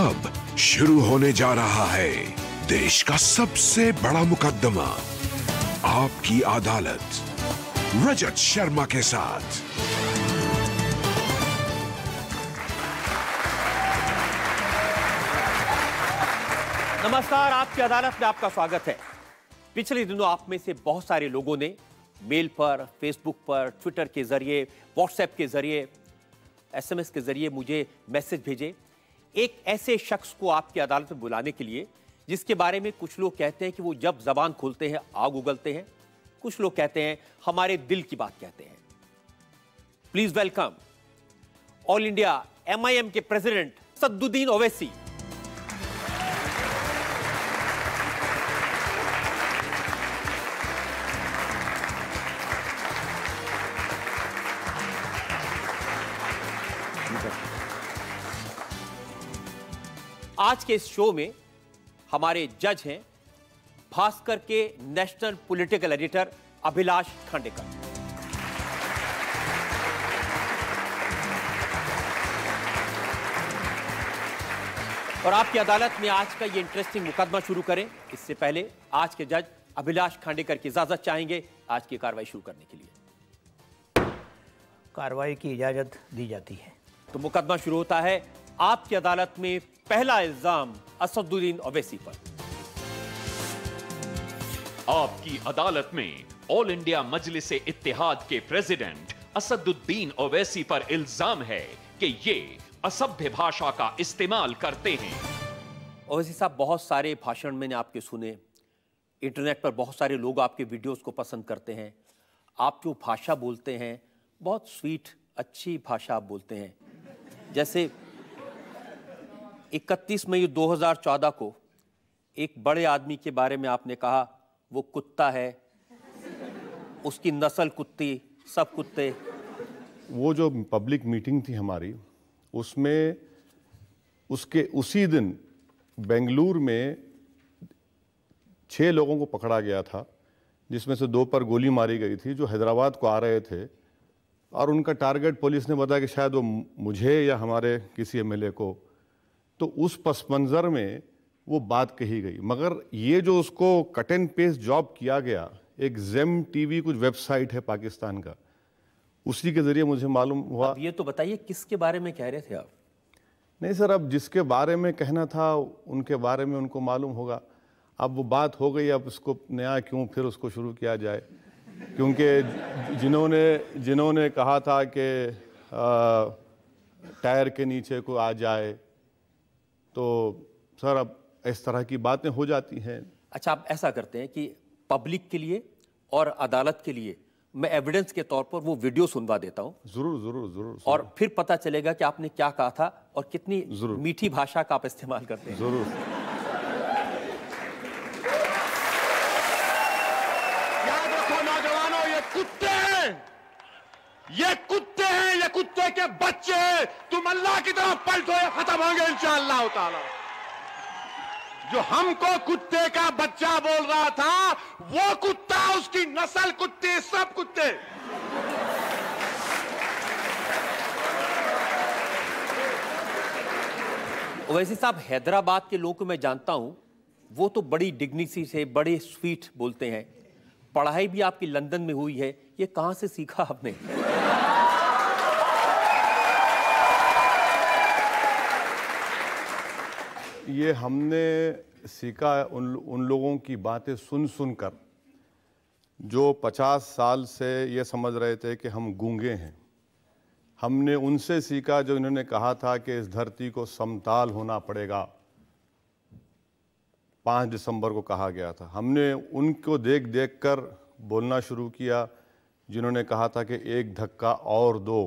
अब शुरू होने जा रहा है देश का सबसे बड़ा मुकदमा आपकी अदालत रजत शर्मा के साथ नमस्कार आपकी अदालत में आपका स्वागत है पिछले दिनों आप में से बहुत सारे लोगों ने मेल पर फेसबुक पर ट्विटर के जरिए व्हाट्सएप के जरिए एसएमएस के जरिए मुझे मैसेज भेजे एक ऐसे शख्स को आपकी अदालत में बुलाने के लिए जिसके बारे में कुछ लोग कहते हैं कि वो जब जबान खोलते हैं आग उगलते हैं कुछ लोग कहते हैं हमारे दिल की बात कहते हैं please welcome All India MIM के प्रेसिडेंट सद्दुद्दीन ओवैसी आज के इस शो में हमारे जज हैं भास्कर के national political editor Abhilash Khandekar और आपकी अदालत में आज का ये इंटरेस्टिंग मुकदमा शुरू करें इससे पहले आज के जज अभिलाष खांडेकर की इजाजत चाहेंगे आज की कार्रवाई शुरू करने के लिए कार्रवाई की इजाजत दी जाती है तो मुकदमा शुरू होता है आपकी अदालत में पहला इल्जाम असदुद्दीन ओवैसी पर आपकी अदालत में ऑल इंडिया मजलिस इतिहाद के प्रेसिडेंट असदुद्दीन ओवैसी पर इल्जाम है कि ये असभ्य भाषा का इस्तेमाल करते हैं ओवैसी साहब बहुत सारे भाषण मैंने आपके सुने इंटरनेट पर बहुत सारे लोग आपके वीडियोस को पसंद करते हैं आप जो भाषा बोलते हैं बहुत स्वीट अच्छी भाषा आप बोलते हैं जैसे 31 मई 2014 को एक बड़े आदमी के बारे में आपने कहा वो कुत्ता है उसकी नस्ल कुत्ती सब कुत्ते वो जो पब्लिक मीटिंग थी हमारी उसमें उसके उसी दिन बेंगलुर में छः लोगों को पकड़ा गया था जिसमें से दो पर गोली मारी गई थी जो हैदराबाद को आ रहे थे और उनका टारगेट पुलिस ने बताया कि शायद वो मुझे या हमारे किसी एमएलए को तो उस पस मंज़र में वो बात कही गई मगर ये जो उसको कट एंड पेस्ट जॉब किया गया एक जेम टीवी कुछ वेबसाइट है पाकिस्तान का उसी के ज़रिए मुझे मालूम हुआ ये तो बताइए किसके बारे में कह रहे थे आप नहीं सर अब जिसके बारे में कहना था उनके बारे में उनको मालूम होगा अब वो बात हो गई अब उसको नया क्यों फिर उसको शुरू किया जाए क्योंकि जिन्होंने जिन्होंने कहा था कि टायर के नीचे को आ जाए तो सर अब इस तरह की बातें हो जाती हैं अच्छा आप ऐसा करते हैं कि पब्लिक के लिए और अदालत के लिए मैं एविडेंस के तौर पर वो वीडियो सुनवा देता हूँ जरूर जरूर जरूर और फिर पता चलेगा कि आपने क्या कहा था और कितनी मीठी भाषा का आप इस्तेमाल करते हैं जरूर याद रखो नौजवानों ये कुत्ते हैं ये कुत्ते ये कुत्ते के बच्चे तुम अल्लाह की तरफ पलटो ये खत्म होंगे इंशाला ताला जो हमको कुत्ते का बच्चा बोल रहा था वो कुत्ता उसकी नस्ल कुत्ते सब कुत्ते वैसे साहब हैदराबाद के लोग मैं जानता हूं वो तो बड़ी डिग्निटी से बड़े स्वीट बोलते हैं पढ़ाई भी आपकी लंदन में हुई है ये कहां से सीखा आपने ये हमने सीखा है उन उन लोगों की बातें सुन सुन कर जो पचास साल से ये समझ रहे थे कि हम गूंगे हैं हमने उनसे सीखा जो इन्होंने कहा था कि इस धरती को समताल होना पड़ेगा पाँच दिसंबर को कहा गया था हमने उनको देख देख कर बोलना शुरू किया जिन्होंने कहा था कि एक धक्का और दो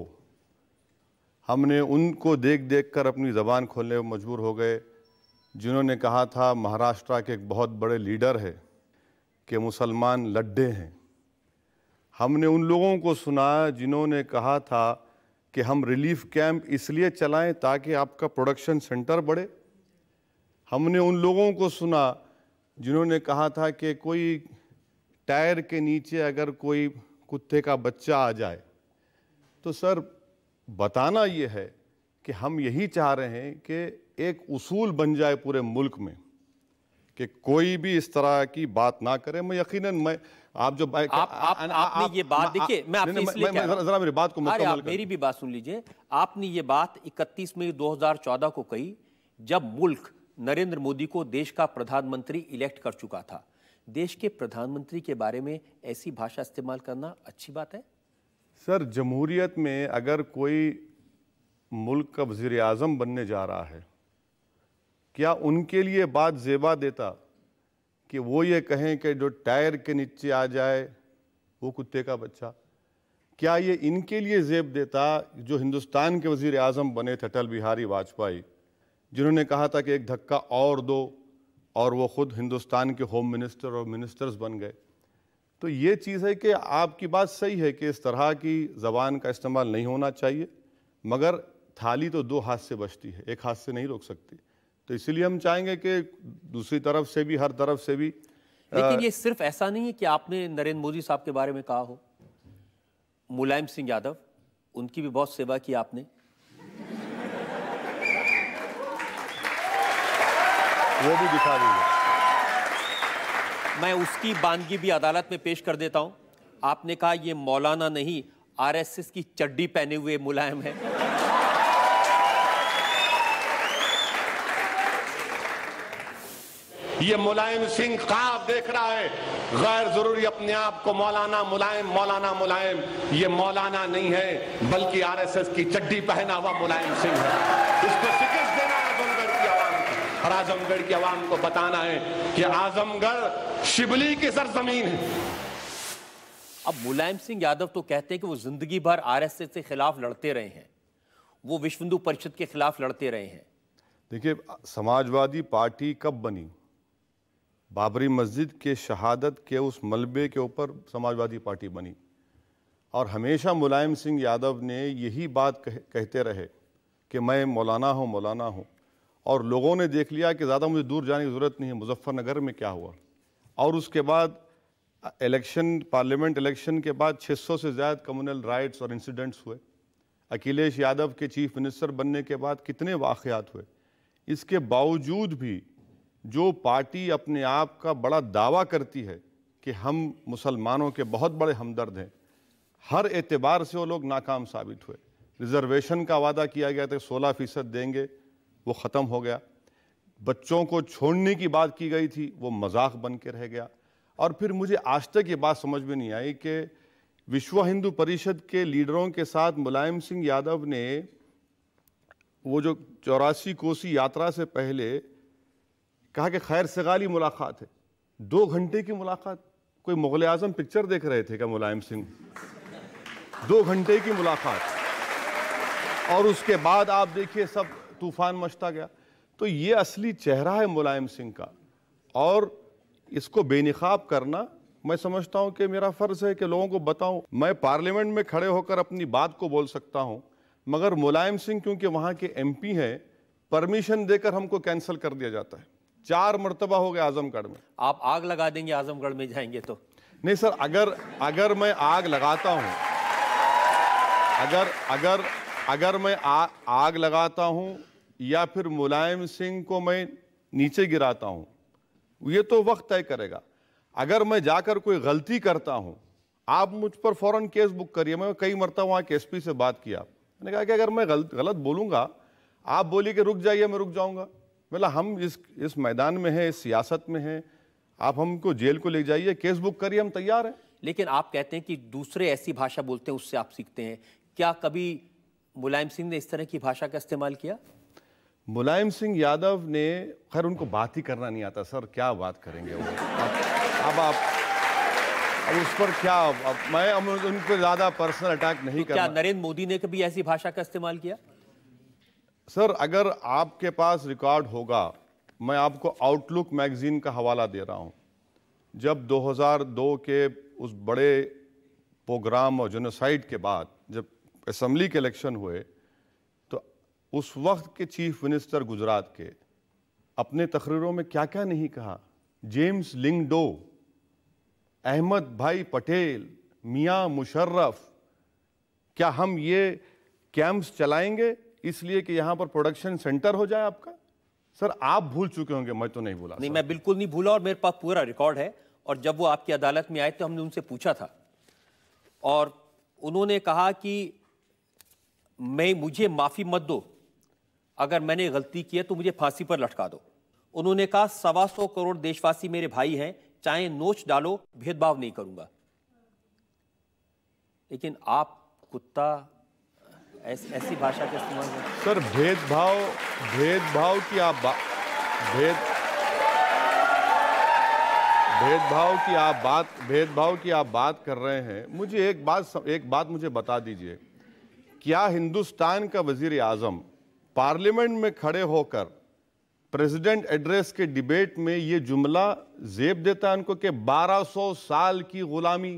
हमने उनको देख देख कर अपनी ज़बान खोलने पर मजबूर हो गए जिन्होंने कहा था महाराष्ट्र के एक बहुत बड़े लीडर है कि मुसलमान लड्ढे हैं हमने उन लोगों को सुना जिन्होंने कहा था कि हम रिलीफ कैंप इसलिए चलाएं ताकि आपका प्रोडक्शन सेंटर बढ़े हमने उन लोगों को सुना जिन्होंने कहा था कि कोई टायर के नीचे अगर कोई कुत्ते का बच्चा आ जाए तो सर बताना ये है कि हम यही चाह रहे हैं कि एक उसूल बन जाए पूरे मुल्क में कि कोई भी इस तरह की बात ना करे मैं यकीनन मैं आप जो आप, आप, आप, आपने आप, ये बात देखिए मैं आपसे इसलिए मैं, मैं, जरा मेरी बात को मुकम्मल आप मेरी भी बात सुन लीजिए आपने ये बात 31 मई 2014 को कही जब मुल्क नरेंद्र मोदी को देश का प्रधानमंत्री इलेक्ट कर चुका था देश के प्रधानमंत्री के बारे में ऐसी भाषा इस्तेमाल करना अच्छी बात है सर जमहूरियत में अगर कोई मुल्क का वजीर बनने जा रहा है क्या उनके लिए बात जेबा देता कि वो ये कहें कि जो टायर के नीचे आ जाए वो कुत्ते का बच्चा क्या ये इनके लिए जेब देता जो हिंदुस्तान के वज़ी अजम बने थे अटल बिहारी वाजपेयी जिन्होंने कहा था कि एक धक्का और दो और वो ख़ुद हिंदुस्तान के होम मिनिस्टर और मिनिस्टर्स बन गए तो ये चीज़ है कि आपकी बात सही है कि इस तरह की ज़बान का इस्तेमाल नहीं होना चाहिए मगर थाली तो दो हाथ से बचती है एक हाथ से नहीं रोक सकती तो इसीलिए हम चाहेंगे कि दूसरी तरफ से भी हर तरफ से भी लेकिन ये सिर्फ ऐसा नहीं है कि आपने नरेंद्र मोदी साहब के बारे में कहा हो मुलायम सिंह यादव उनकी भी बहुत सेवा की आपने वो भी दिखा रही है मैं उसकी बानगी भी अदालत में पेश कर देता हूं आपने कहा ये मौलाना नहीं आरएसएस की चड्डी पहने हुए मुलायम है ये मुलायम सिंह खाब देख रहा है गैर जरूरी अपने आप को मौलाना मुलायम मौलाना मुलायम ये मौलाना नहीं है बल्कि आरएसएस की चड्डी पहना हुआ मुलायम सिंह है इसको शिकस्त देना आजमगढ़ की आवाम को और आजमगढ़ की आवाम को बताना है कि आजमगढ़ शिबली की सरजमीन है अब मुलायम सिंह यादव तो कहते हैं कि वो जिंदगी भर आरएसएस के खिलाफ लड़ते रहे हैं वो विश्व हिंदू परिषद के खिलाफ लड़ते रहे हैं देखिए समाजवादी पार्टी कब बनी बाबरी मस्जिद के शहादत के उस मलबे के ऊपर समाजवादी पार्टी बनी और हमेशा मुलायम सिंह यादव ने यही बात कह, कहते रहे कि मैं मौलाना हूँ मौलाना हूँ और लोगों ने देख लिया कि ज़्यादा मुझे दूर जाने की ज़रूरत नहीं है मुजफ्फरनगर में क्या हुआ और उसके बाद इलेक्शन पार्लियामेंट इलेक्शन के बाद 600 से ज़्यादा कम्युनल राइट्स और इंसिडेंट्स हुए अखिलेश यादव के चीफ मिनिस्टर बनने के बाद कितने वाक़ हुए इसके बावजूद भी जो पार्टी अपने आप का बड़ा दावा करती है कि हम मुसलमानों के बहुत बड़े हमदर्द हैं हर एतबार से वो लोग नाकाम साबित हुए रिजर्वेशन का वादा किया गया था सोलह फ़ीसद देंगे वो ख़त्म हो गया बच्चों को छोड़ने की बात की गई थी वो मजाक बन के रह गया और फिर मुझे आज तक ये बात समझ में नहीं आई कि विश्व हिंदू परिषद के लीडरों के साथ मुलायम सिंह यादव ने वो जो चौरासी कोसी यात्रा से पहले कहा कि खैर से गाली मुलाकात है दो घंटे की मुलाकात कोई मुग़ल आजम पिक्चर देख रहे थे क्या मुलायम सिंह दो घंटे की मुलाकात और उसके बाद आप देखिए सब तूफान मचता गया तो ये असली चेहरा है मुलायम सिंह का और इसको बेनकाब करना मैं समझता हूँ कि मेरा फ़र्ज़ है कि लोगों को बताऊँ मैं पार्लियामेंट में खड़े होकर अपनी बात को बोल सकता हूँ मगर मुलायम सिंह क्योंकि वहाँ के एमपी हैं परमिशन देकर हमको कैंसिल कर दिया जाता है चार मरतबा हो गए आजमगढ़ में आप आग लगा देंगे आजमगढ़ में जाएंगे तो नहीं सर अगर अगर मैं आग लगाता हूँ अगर अगर अगर मैं आ, आग लगाता हूँ या फिर मुलायम सिंह को मैं नीचे गिराता हूँ ये तो वक्त तय करेगा अगर मैं जाकर कोई गलती करता हूँ आप मुझ पर फ़ौरन केस बुक करिए मैं कई मरता वहाँ के एस से बात किया मैंने कहा कि अगर मैं गलत गलत बोलूँगा आप बोलिए कि रुक जाइए मैं रुक जाऊँगा बोला हम इस इस मैदान में हैं इस सियासत में हैं आप हमको जेल को ले जाइए केस बुक करिए हम तैयार हैं लेकिन आप कहते हैं कि दूसरे ऐसी भाषा बोलते हैं उससे आप सीखते हैं क्या कभी मुलायम सिंह ने इस तरह की भाषा का इस्तेमाल किया मुलायम सिंह यादव ने खैर उनको बात ही करना नहीं आता सर क्या बात करेंगे वो अब आप आप उस पर क्या अब मैं उनको ज़्यादा पर्सनल अटैक नहीं तो कर क्या नरेंद्र मोदी ने कभी ऐसी भाषा का इस्तेमाल किया सर अगर आपके पास रिकॉर्ड होगा मैं आपको आउटलुक मैगज़ीन का हवाला दे रहा हूँ जब 2002 के उस बड़े प्रोग्राम और जोनोसाइड के बाद जब असम्बली के इलेक्शन हुए तो उस वक्त के चीफ मिनिस्टर गुजरात के अपने तकरीरों में क्या क्या नहीं कहा जेम्स लिंगडो अहमद भाई पटेल मियाँ मुशर्रफ क्या हम ये कैंप्स चलाएंगे इसलिए कि यहाँ पर प्रोडक्शन सेंटर हो जाए आपका सर आप भूल चुके होंगे मैं तो नहीं भूला नहीं मैं बिल्कुल नहीं भूला और मेरे पास पूरा रिकॉर्ड है और जब वो आपकी अदालत में आए तो हमने उनसे पूछा था और उन्होंने कहा कि मैं मुझे माफ़ी मत दो अगर मैंने गलती की है तो मुझे फांसी पर लटका दो उन्होंने कहा सवा सौ करोड़ देशवासी मेरे भाई हैं चाहे नोच डालो भेदभाव नहीं करूंगा लेकिन आप कुत्ता ऐस, ऐसी भाषा का इस्तेमाल सर भेदभाव भेदभाव की आप भेद भेदभाव की आप बात भेदभाव की आप बात कर रहे हैं मुझे एक बात एक बात मुझे बता दीजिए क्या हिंदुस्तान का वजीर आज़म पार्लियामेंट में खड़े होकर प्रेसिडेंट एड्रेस के डिबेट में ये जुमला जेब देता है उनको कि 1200 साल की गुलामी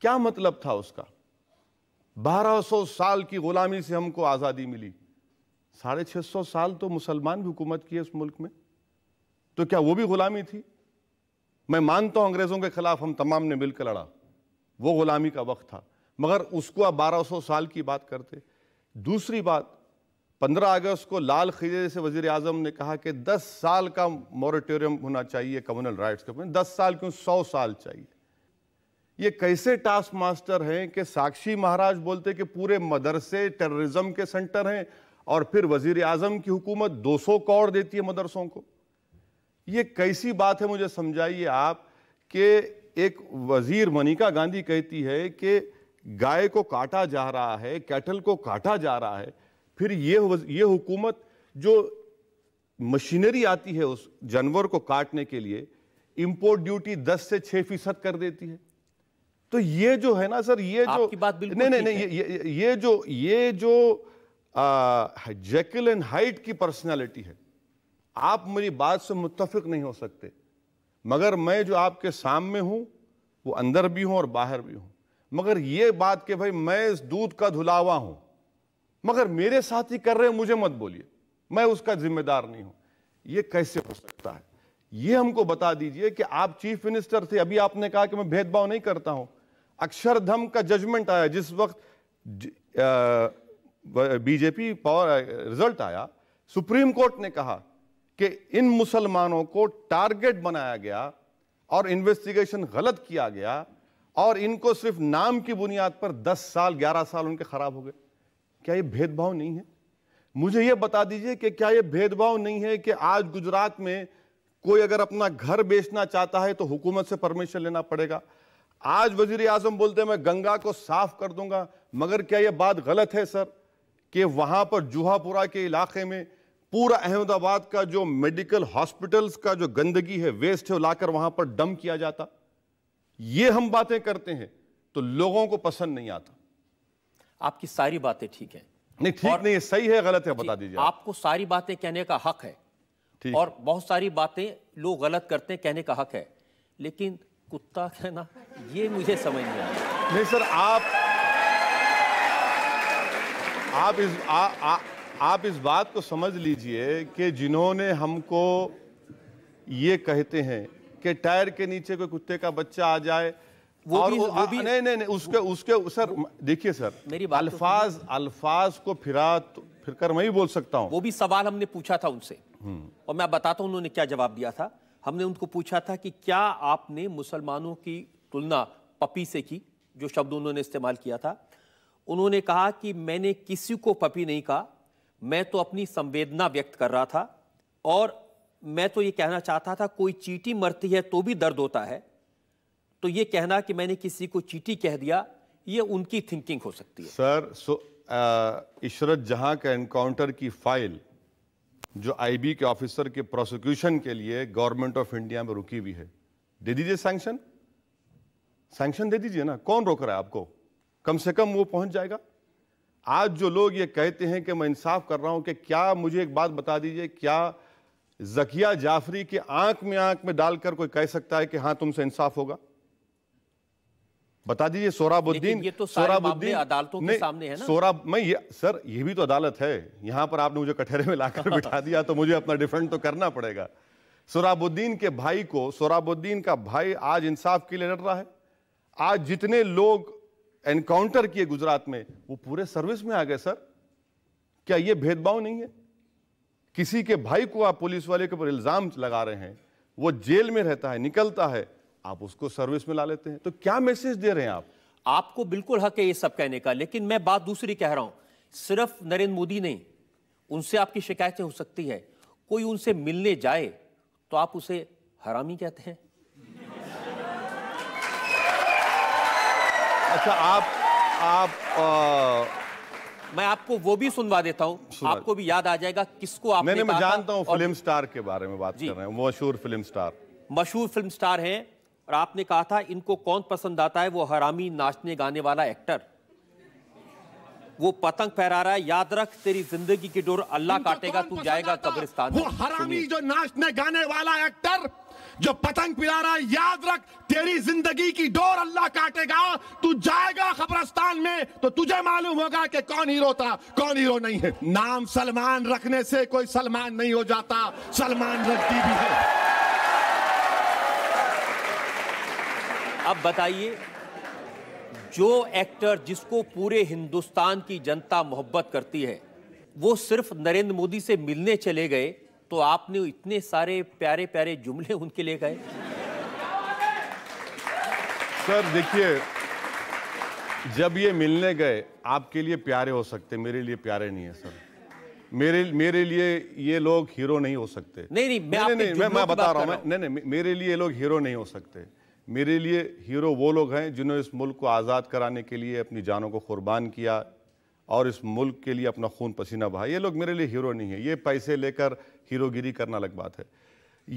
क्या मतलब था उसका 1200 साल की ग़ुलामी से हमको आज़ादी मिली साढ़े छः सौ साल तो मुसलमान भी हुकूमत की है इस मुल्क में तो क्या वो भी ग़ुलामी थी मैं मानता हूँ अंग्रेज़ों के ख़िलाफ़ हम तमाम ने मिलकर लड़ा वो ग़ुलामी का वक्त था मगर उसको आप सौ साल की बात करते दूसरी बात 15 अगस्त को लाल खीजे से वजीर अजम ने कहा कि 10 साल का मॉरिटोरियम होना चाहिए कम्युनल राइट्स के दस साल क्यों सौ साल चाहिए ये कैसे टास्क मास्टर हैं कि साक्षी महाराज बोलते कि पूरे मदरसे टेररिज्म के सेंटर हैं और फिर वजीर आजम की हुकूमत 200 करोड़ देती है मदरसों को ये कैसी बात है मुझे समझाइए आप कि एक वजीर मनिका गांधी कहती है कि गाय को काटा जा रहा है कैटल को काटा जा रहा है फिर ये ये हुकूमत जो मशीनरी आती है उस जानवर को काटने के लिए इंपोर्ट ड्यूटी 10 से 6 फीसद कर देती है तो ये जो है ना सर ये जो बात नहीं नहीं नहीं ये, ये जो ये जो जैकल एंड हाइट की पर्सनालिटी है आप मेरी बात से मुतफिक नहीं हो सकते मगर मैं जो आपके सामने हूं वो अंदर भी हूं और बाहर भी हूं मगर ये बात कि भाई मैं इस दूध का धुलावा हूं मगर मेरे साथ ही कर रहे मुझे मत बोलिए मैं उसका जिम्मेदार नहीं हूं ये कैसे हो सकता है ये हमको बता दीजिए कि आप चीफ मिनिस्टर थे अभी आपने कहा कि मैं भेदभाव नहीं करता हूं अक्षरधम का जजमेंट आया जिस वक्त बीजेपी पावर रिजल्ट आया सुप्रीम कोर्ट ने कहा कि इन मुसलमानों को टारगेट बनाया गया और इन्वेस्टिगेशन गलत किया गया और इनको सिर्फ नाम की बुनियाद पर 10 साल 11 साल उनके खराब हो गए क्या ये भेदभाव नहीं है मुझे ये बता दीजिए कि क्या ये भेदभाव नहीं है कि आज गुजरात में कोई अगर अपना घर बेचना चाहता है तो हुकूमत से परमिशन लेना पड़ेगा आज वजीर आजम बोलते मैं गंगा को साफ कर दूंगा मगर क्या यह बात गलत है सर कि वहां पर जुहापुरा के इलाके में पूरा अहमदाबाद का जो मेडिकल हॉस्पिटल्स का जो गंदगी है वेस्ट है वो लाकर वहां पर डम किया जाता ये हम बातें करते हैं तो लोगों को पसंद नहीं आता आपकी सारी बातें ठीक है नहीं ठीक नहीं सही है गलत है बता दीजिए आपको सारी बातें कहने का हक है और बहुत सारी बातें लोग गलत करते हैं कहने का हक है लेकिन कुत्ता कहना ये मुझे समझ नहीं आया नहीं सर आप आप इस आ, आ, आप इस बात को समझ लीजिए कि जिन्होंने हमको ये कहते हैं कि टायर के नीचे कोई कुत्ते का बच्चा आ जाए वो और भी, वो भी, नहीं नहीं नहीं उसके उसके सर देखिए सर मेरी तो अल्फाज अल्फाज को फिरा तो, फिर कर मैं ही बोल सकता हूँ वो भी सवाल हमने पूछा था उनसे हम्म। और मैं बताता हूँ उन्होंने क्या जवाब दिया था हमने उनको पूछा था कि क्या आपने मुसलमानों की तुलना पपी से की जो शब्द उन्होंने इस्तेमाल किया था उन्होंने कहा कि मैंने किसी को पपी नहीं कहा मैं तो अपनी संवेदना व्यक्त कर रहा था और मैं तो ये कहना चाहता था कोई चीटी मरती है तो भी दर्द होता है तो ये कहना कि मैंने किसी को चीटी कह दिया ये उनकी थिंकिंग हो सकती है सर सो uh, इशरत जहां का एनकाउंटर की फाइल जो आईबी के ऑफिसर के प्रोसिक्यूशन के लिए गवर्नमेंट ऑफ इंडिया में रुकी हुई है दे दीजिए सैंक्शन सैंक्शन दे दीजिए ना कौन रोक रहा है आपको कम से कम वो पहुंच जाएगा आज जो लोग ये कहते हैं कि मैं इंसाफ कर रहा हूं कि क्या मुझे एक बात बता दीजिए क्या जकिया जाफरी की आंख में आंख में डालकर कोई कह सकता है कि हाँ तुमसे इंसाफ होगा बता दीजिए सोराबुद्दीन ये तो सोराबुद्दीन अदालतों के सामने है ना सोरा मैं ये सर ये भी तो अदालत है यहाँ पर आपने मुझे कठेरे में लाकर बिठा दिया तो मुझे अपना डिफेंड तो करना पड़ेगा सोराबुद्दीन के भाई को सोराबुद्दीन का भाई आज इंसाफ के लिए लड़ रहा है आज जितने लोग एनकाउंटर किए गुजरात में वो पूरे सर्विस में आ गए सर क्या ये भेदभाव नहीं है किसी के भाई को आप पुलिस वाले के ऊपर इल्जाम लगा रहे हैं वो जेल में रहता है निकलता है आप उसको सर्विस में ला लेते हैं तो क्या मैसेज दे रहे हैं आप आपको बिल्कुल हक है ये सब कहने का लेकिन मैं बात दूसरी कह रहा हूं सिर्फ नरेंद्र मोदी नहीं उनसे आपकी शिकायतें हो सकती है कोई उनसे मिलने जाए तो आप उसे हरामी कहते हैं अच्छा आप आप आ... मैं आपको वो भी सुनवा देता हूँ आपको भी याद आ जाएगा किसको आपने मैं जानता हूँ फिल्म स्टार के बारे में बात कर रहे हैं मशहूर फिल्म स्टार मशहूर फिल्म स्टार हैं और आपने कहा था इनको कौन पसंद आता है वो हरामी नाचने गाने वाला एक्टर वो पतंग फहरा रहा है याद रख तेरी जिंदगी की डोर अल्लाह काटेगा तू जाएगा कब्रिस्तान वो हरामी जो नाचने गाने वाला एक्टर जो पतंग फिरा रहा है याद रख तेरी जिंदगी की डोर अल्लाह काटेगा तू जाएगा कब्रिस्तान में तो तुझे मालूम होगा कि कौन हीरो था कौन हीरो नहीं है नाम सलमान रखने से कोई सलमान नहीं हो जाता सलमान रखती भी है अब बताइए जो एक्टर जिसको पूरे हिंदुस्तान की जनता मोहब्बत करती है वो सिर्फ नरेंद्र मोदी से मिलने चले गए तो आपने इतने सारे प्यारे प्यारे जुमले उनके लिए गए सर देखिए जब ये मिलने गए आपके लिए प्यारे हो सकते मेरे लिए प्यारे नहीं है सर मेरे मेरे लिए ये लोग हीरो नहीं हो सकते नहीं नहीं मैं नहीं, नहीं, मैं, मैं बता रहा हूँ नहीं नहीं मेरे लिए ये लोग हीरो नहीं हो सकते मेरे लिए हीरो वो लोग हैं जिन्होंने इस मुल्क को आज़ाद कराने के लिए अपनी जानों को कुर्बान किया और इस मुल्क के लिए अपना खून पसीना बहा ये लोग मेरे लिए हीरो नहीं है ये पैसे लेकर हीरोगिरी करना अलग बात है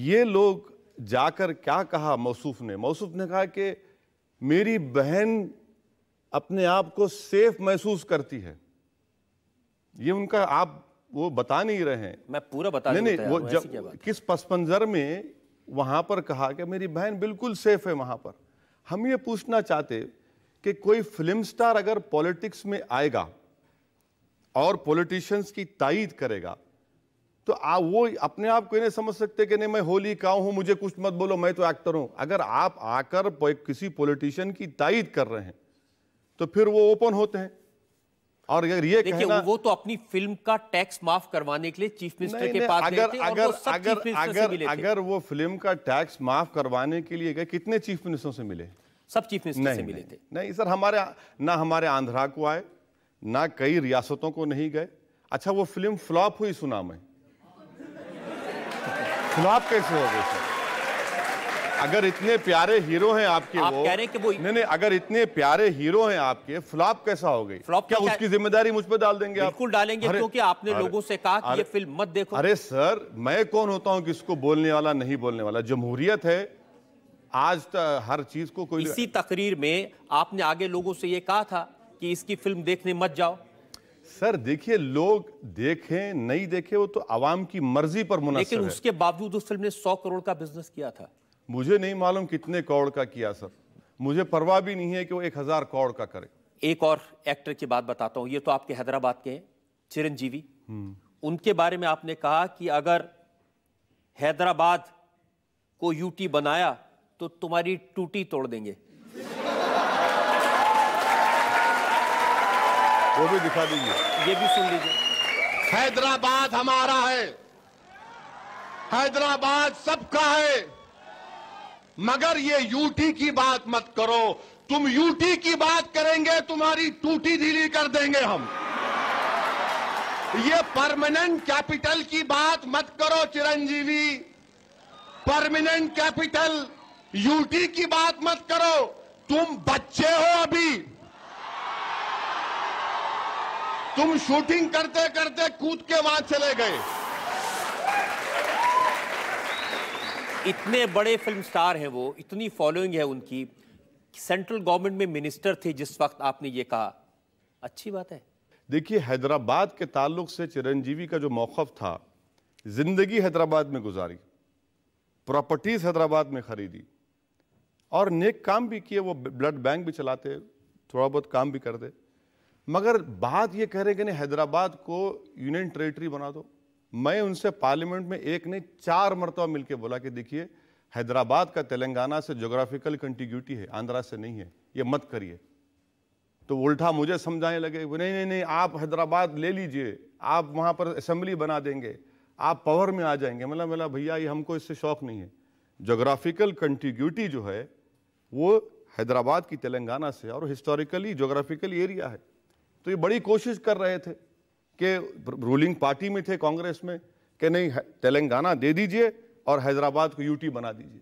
ये लोग जाकर क्या कहा मौसूफ ने मौसूफ ने कहा कि मेरी बहन अपने आप को सेफ महसूस करती है ये उनका आप वो बता नहीं रहे हैं मैं पूरा बता नहीं नहीं वो जब किस पसमंजर में वहाँ पर कहा कि मेरी बहन बिल्कुल सेफ़ है वहाँ पर हम ये पूछना चाहते कि कोई फिल्म स्टार अगर पॉलिटिक्स में आएगा और पॉलिटिशियंस की तायद करेगा तो आ, वो अपने आप को नहीं समझ सकते कि नहीं मैं होली का हूँ मुझे कुछ मत बोलो मैं तो एक्टर हूँ अगर आप आकर किसी पॉलिटिशियन की तायद कर रहे हैं तो फिर वो ओपन होते हैं और अगर ये कहना वो तो अपनी फिल्म का टैक्स माफ करवाने के लिए चीफ मिनिस्टर के पास अगर अगर अगर अगर अगर वो फिल्म का टैक्स माफ करवाने के लिए गए कितने चीफ मिनिस्टर से मिले सब चीफ मिनिस्टर से मिले थे नहीं सर हमारे ना हमारे आंध्रा को आए ना कई रियासतों को नहीं गए अच्छा वो फिल्म फ्लॉप हुई सुना मैं फ्लॉप कैसे हो गई सर अगर इतने प्यारे हीरो हैं आपके आप वो, कह रहे हैं कि वो नहीं नहीं अगर इतने प्यारे हीरो हैं आपके फ्लॉप कैसा हो गई फ्लॉप क्या तो उसकी जिम्मेदारी मुझ पर डाल देंगे आप बिल्कुल डालेंगे क्योंकि आपने लोगों से कहा कि ये फिल्म मत देखो अरे सर मैं कौन होता हूँ किसको बोलने वाला नहीं बोलने वाला जमहूरियत है आज हर चीज को कोई इसी तकरीर में आपने आगे लोगों से ये कहा था कि इसकी फिल्म देखने मत जाओ सर देखिए लोग देखें नहीं देखें वो तो आवाम की मर्जी पर मुनासिब लेकिन उसके बावजूद उस फिल्म ने सौ करोड़ का बिजनेस किया था मुझे नहीं मालूम कितने करोड़ का किया सर मुझे परवाह भी नहीं है कि वो एक हज़ार करोड़ का करे एक और एक्टर की बात बताता हूँ ये तो आपके हैदराबाद के हैं चिरंजीवी हम्म। उनके बारे में आपने कहा कि अगर हैदराबाद को यूटी बनाया तो तुम्हारी टूटी तोड़ देंगे वो भी दिखा दीजिए ये भी सुन लीजिए हैदराबाद हमारा है हैदराबाद सबका है मगर ये यूटी की बात मत करो तुम यूटी की बात करेंगे तुम्हारी टूटी ढीली कर देंगे हम ये परमानेंट कैपिटल की बात मत करो चिरंजीवी परमानेंट कैपिटल यूटी की बात मत करो तुम बच्चे हो अभी तुम शूटिंग करते करते कूद के वहां चले गए इतने बड़े फिल्म स्टार हैं वो इतनी फॉलोइंग है उनकी सेंट्रल गवर्नमेंट में मिनिस्टर थे जिस वक्त आपने ये कहा अच्छी बात है देखिए हैदराबाद के ताल्लुक से चिरंजीवी का जो मौक़ था ज़िंदगी हैदराबाद में गुजारी प्रॉपर्टीज़ हैदराबाद में ख़रीदी और नेक काम भी किए वो ब्लड बैंक भी चलाते थोड़ा बहुत काम भी करते मगर बात ये कह रहे कि नहीं हैदराबाद को यूनियन टेरिटरी बना दो मैं उनसे पार्लियामेंट में एक ने चार मरतबा मिलकर बोला कि देखिए हैदराबाद का तेलंगाना से जोग्राफिकल कंटिग्यूटी है आंध्रा से नहीं है ये मत करिए तो उल्टा मुझे समझाने लगे वो नहीं नहीं नहीं आप हैदराबाद ले लीजिए आप वहाँ पर असम्बली बना देंगे आप पावर में आ जाएंगे मतलब मतलब भैया ये हमको इससे शौक नहीं है जोग्राफिकल कंटिग्यूटी जो है वो हैदराबाद की तेलंगाना से और हिस्टोरिकली जोग्राफिकल एरिया है तो ये बड़ी कोशिश कर रहे थे के रूलिंग पार्टी में थे कांग्रेस में कि नहीं तेलंगाना दे दीजिए और हैदराबाद को यूटी बना दीजिए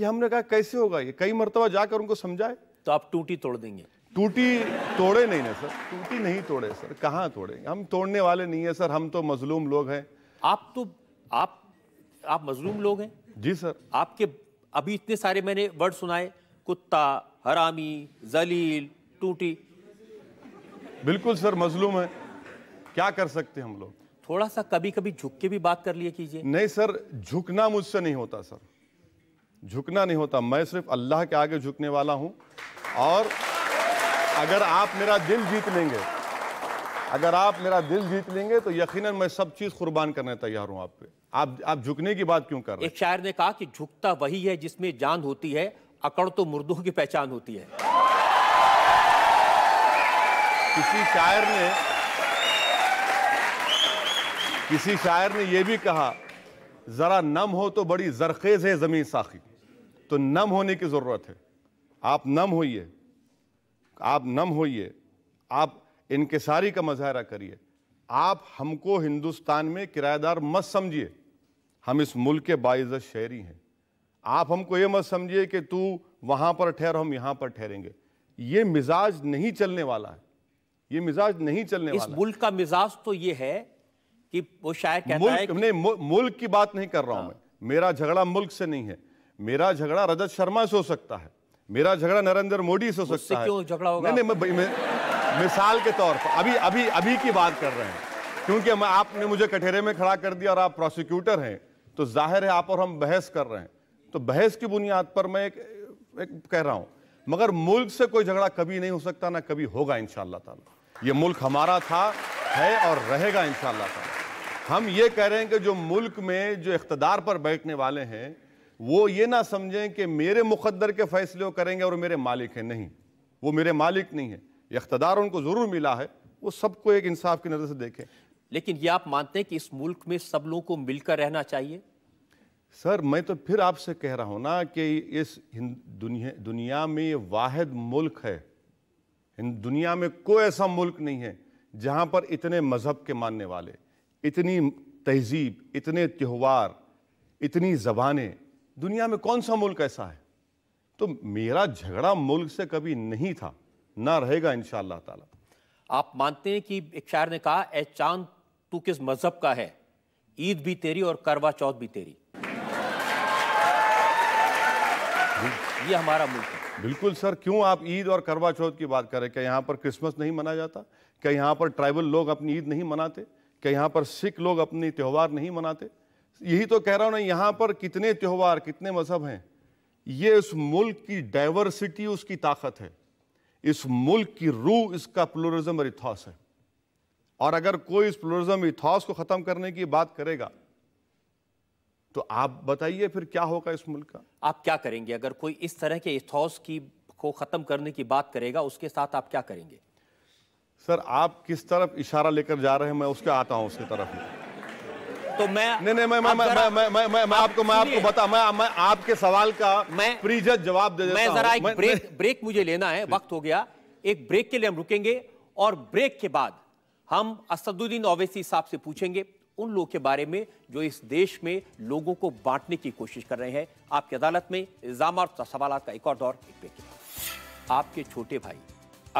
ये हमने कहा कैसे होगा ये कई मरतबा जाकर उनको समझाए तो आप टूटी तोड़ देंगे टूटी तोड़े नहीं ना सर टूटी नहीं तोड़े सर कहाँ तोड़े हम तोड़ने वाले नहीं है सर हम तो मजलूम लोग हैं आप तो आप आप मजलूम लोग हैं जी सर आपके अभी इतने सारे मैंने वर्ड सुनाए कुत्ता हरामी जलील टूटी बिल्कुल सर मजलूम है क्या कर सकते हम लोग थोड़ा सा कभी कभी झुक के भी बात कर लिए कीजिए नहीं सर झुकना मुझसे नहीं होता सर झुकना नहीं होता मैं सिर्फ अल्लाह के आगे झुकने वाला हूं और अगर आप मेरा दिल जीत लेंगे अगर आप मेरा दिल जीत लेंगे तो यकीनन मैं सब चीज़ कुर्बान करने तैयार हूं आप पे आप आप झुकने की बात क्यों कर रहे हैं एक शायर ने कहा कि झुकता वही है जिसमें जान होती है अकड़ तो मुर्दों की पहचान होती है किसी शायर ने किसी शायर ने यह भी कहा ज़रा नम हो तो बड़ी जरखेज़ है ज़मीन साखी तो नम होने की ज़रूरत है आप नम होइए आप नम होइए आप इनकसारी का मुजाहरा करिए आप हमको हिंदुस्तान में किराएदार मत समझिए हम इस मुल्क के बाइज़त शहरी हैं आप हमको ये मत समझिए कि तू वहाँ पर ठहर हम यहाँ पर ठहरेंगे ये मिजाज नहीं चलने वाला है ये मिजाज नहीं चलने इस वाला मुल्क का मिजाज तो ये है कि वो शायद कहता मुल्क, है कि... नहीं मुल्क की बात नहीं कर रहा हूं हाँ। मैं मेरा झगड़ा मुल्क से नहीं है मेरा झगड़ा रजत शर्मा से हो सकता है मेरा झगड़ा नरेंद्र मोदी से हो सकता है क्यों झगड़ा होगा नहीं नहीं मैं मिसाल के तौर पर अभी अभी अभी की बात कर रहे हैं क्योंकि आपने मुझे कठेरे में खड़ा कर दिया और आप प्रोसिक्यूटर हैं तो जाहिर है आप और हम बहस कर रहे हैं तो बहस की बुनियाद पर मैं एक, एक कह रहा हूं मगर मुल्क से कोई झगड़ा कभी नहीं हो सकता ना कभी होगा इन ताला ये मुल्क हमारा था है और रहेगा इन ताला हम ये कह रहे हैं कि जो मुल्क में जो इकतदार पर बैठने वाले हैं वो ये ना समझें कि मेरे मुकद्दर के फैसले करेंगे और मेरे मालिक हैं नहीं वो मेरे मालिक नहीं है इकतदार उनको ज़रूर मिला है वो सबको एक इंसाफ की नज़र से देखें लेकिन ये आप मानते हैं कि इस मुल्क में सब लोगों को मिलकर रहना चाहिए सर मैं तो फिर आपसे कह रहा हूँ ना कि इस दुनिया दुनिया में ये वाद मुल्क है दुनिया में कोई ऐसा मुल्क नहीं है जहाँ पर इतने मज़हब के मानने वाले इतनी तहजीब इतने त्यौहार इतनी ज़बानें दुनिया में कौन सा मुल्क ऐसा है तो मेरा झगड़ा मुल्क से कभी नहीं था ना रहेगा इन ताला आप मानते हैं कि एक शायर ने कहा ए चांद तू किस मज़हब का है ईद भी तेरी और करवा चौथ भी तेरी ये हमारा मुल्क है बिल्कुल सर क्यों आप ईद और करवा चौथ की बात करें क्या यहाँ पर क्रिसमस नहीं मनाया जाता क्या यहाँ पर ट्राइबल लोग अपनी ईद नहीं मनाते क्या यहाँ पर सिख लोग अपनी त्यौहार नहीं मनाते यही तो कह रहा हूँ ना यहाँ पर कितने त्यौहार कितने मजहब हैं ये इस मुल्क की डाइवर्सिटी उसकी ताकत है इस मुल्क की रूह इसका प्लोरिज्म और इथॉस है और अगर कोई इस प्लोरिज्म इथॉस को ख़त्म करने की बात करेगा तो आप बताइए फिर क्या होगा इस मुल्क का आप क्या करेंगे अगर कोई इस तरह के इथॉस की को ख़त्म करने की बात करेगा उसके साथ आप क्या करेंगे सर आप किस तरफ इशारा लेकर जा रहे हैं मैं उसके आता हूं उसकी तरफ तो मैं नहीं नहीं मैं मैं मैं मैं मैं मैं, मैं आपको मैं आपको बता मैं मैं आपके सवाल का मैं प्रीजत जवाब दे मैं जरा एक ब्रेक ब्रेक मुझे लेना है वक्त हो गया एक ब्रेक के लिए हम रुकेंगे और ब्रेक के बाद हम असदुद्दीन ओवैसी साहब से पूछेंगे उन लोगों के बारे में जो इस देश में लोगों को बांटने की कोशिश कर रहे हैं आपकी अदालत में इल्ज़ाम और सवाल का एक और दौर एक ब्रेक आपके छोटे भाई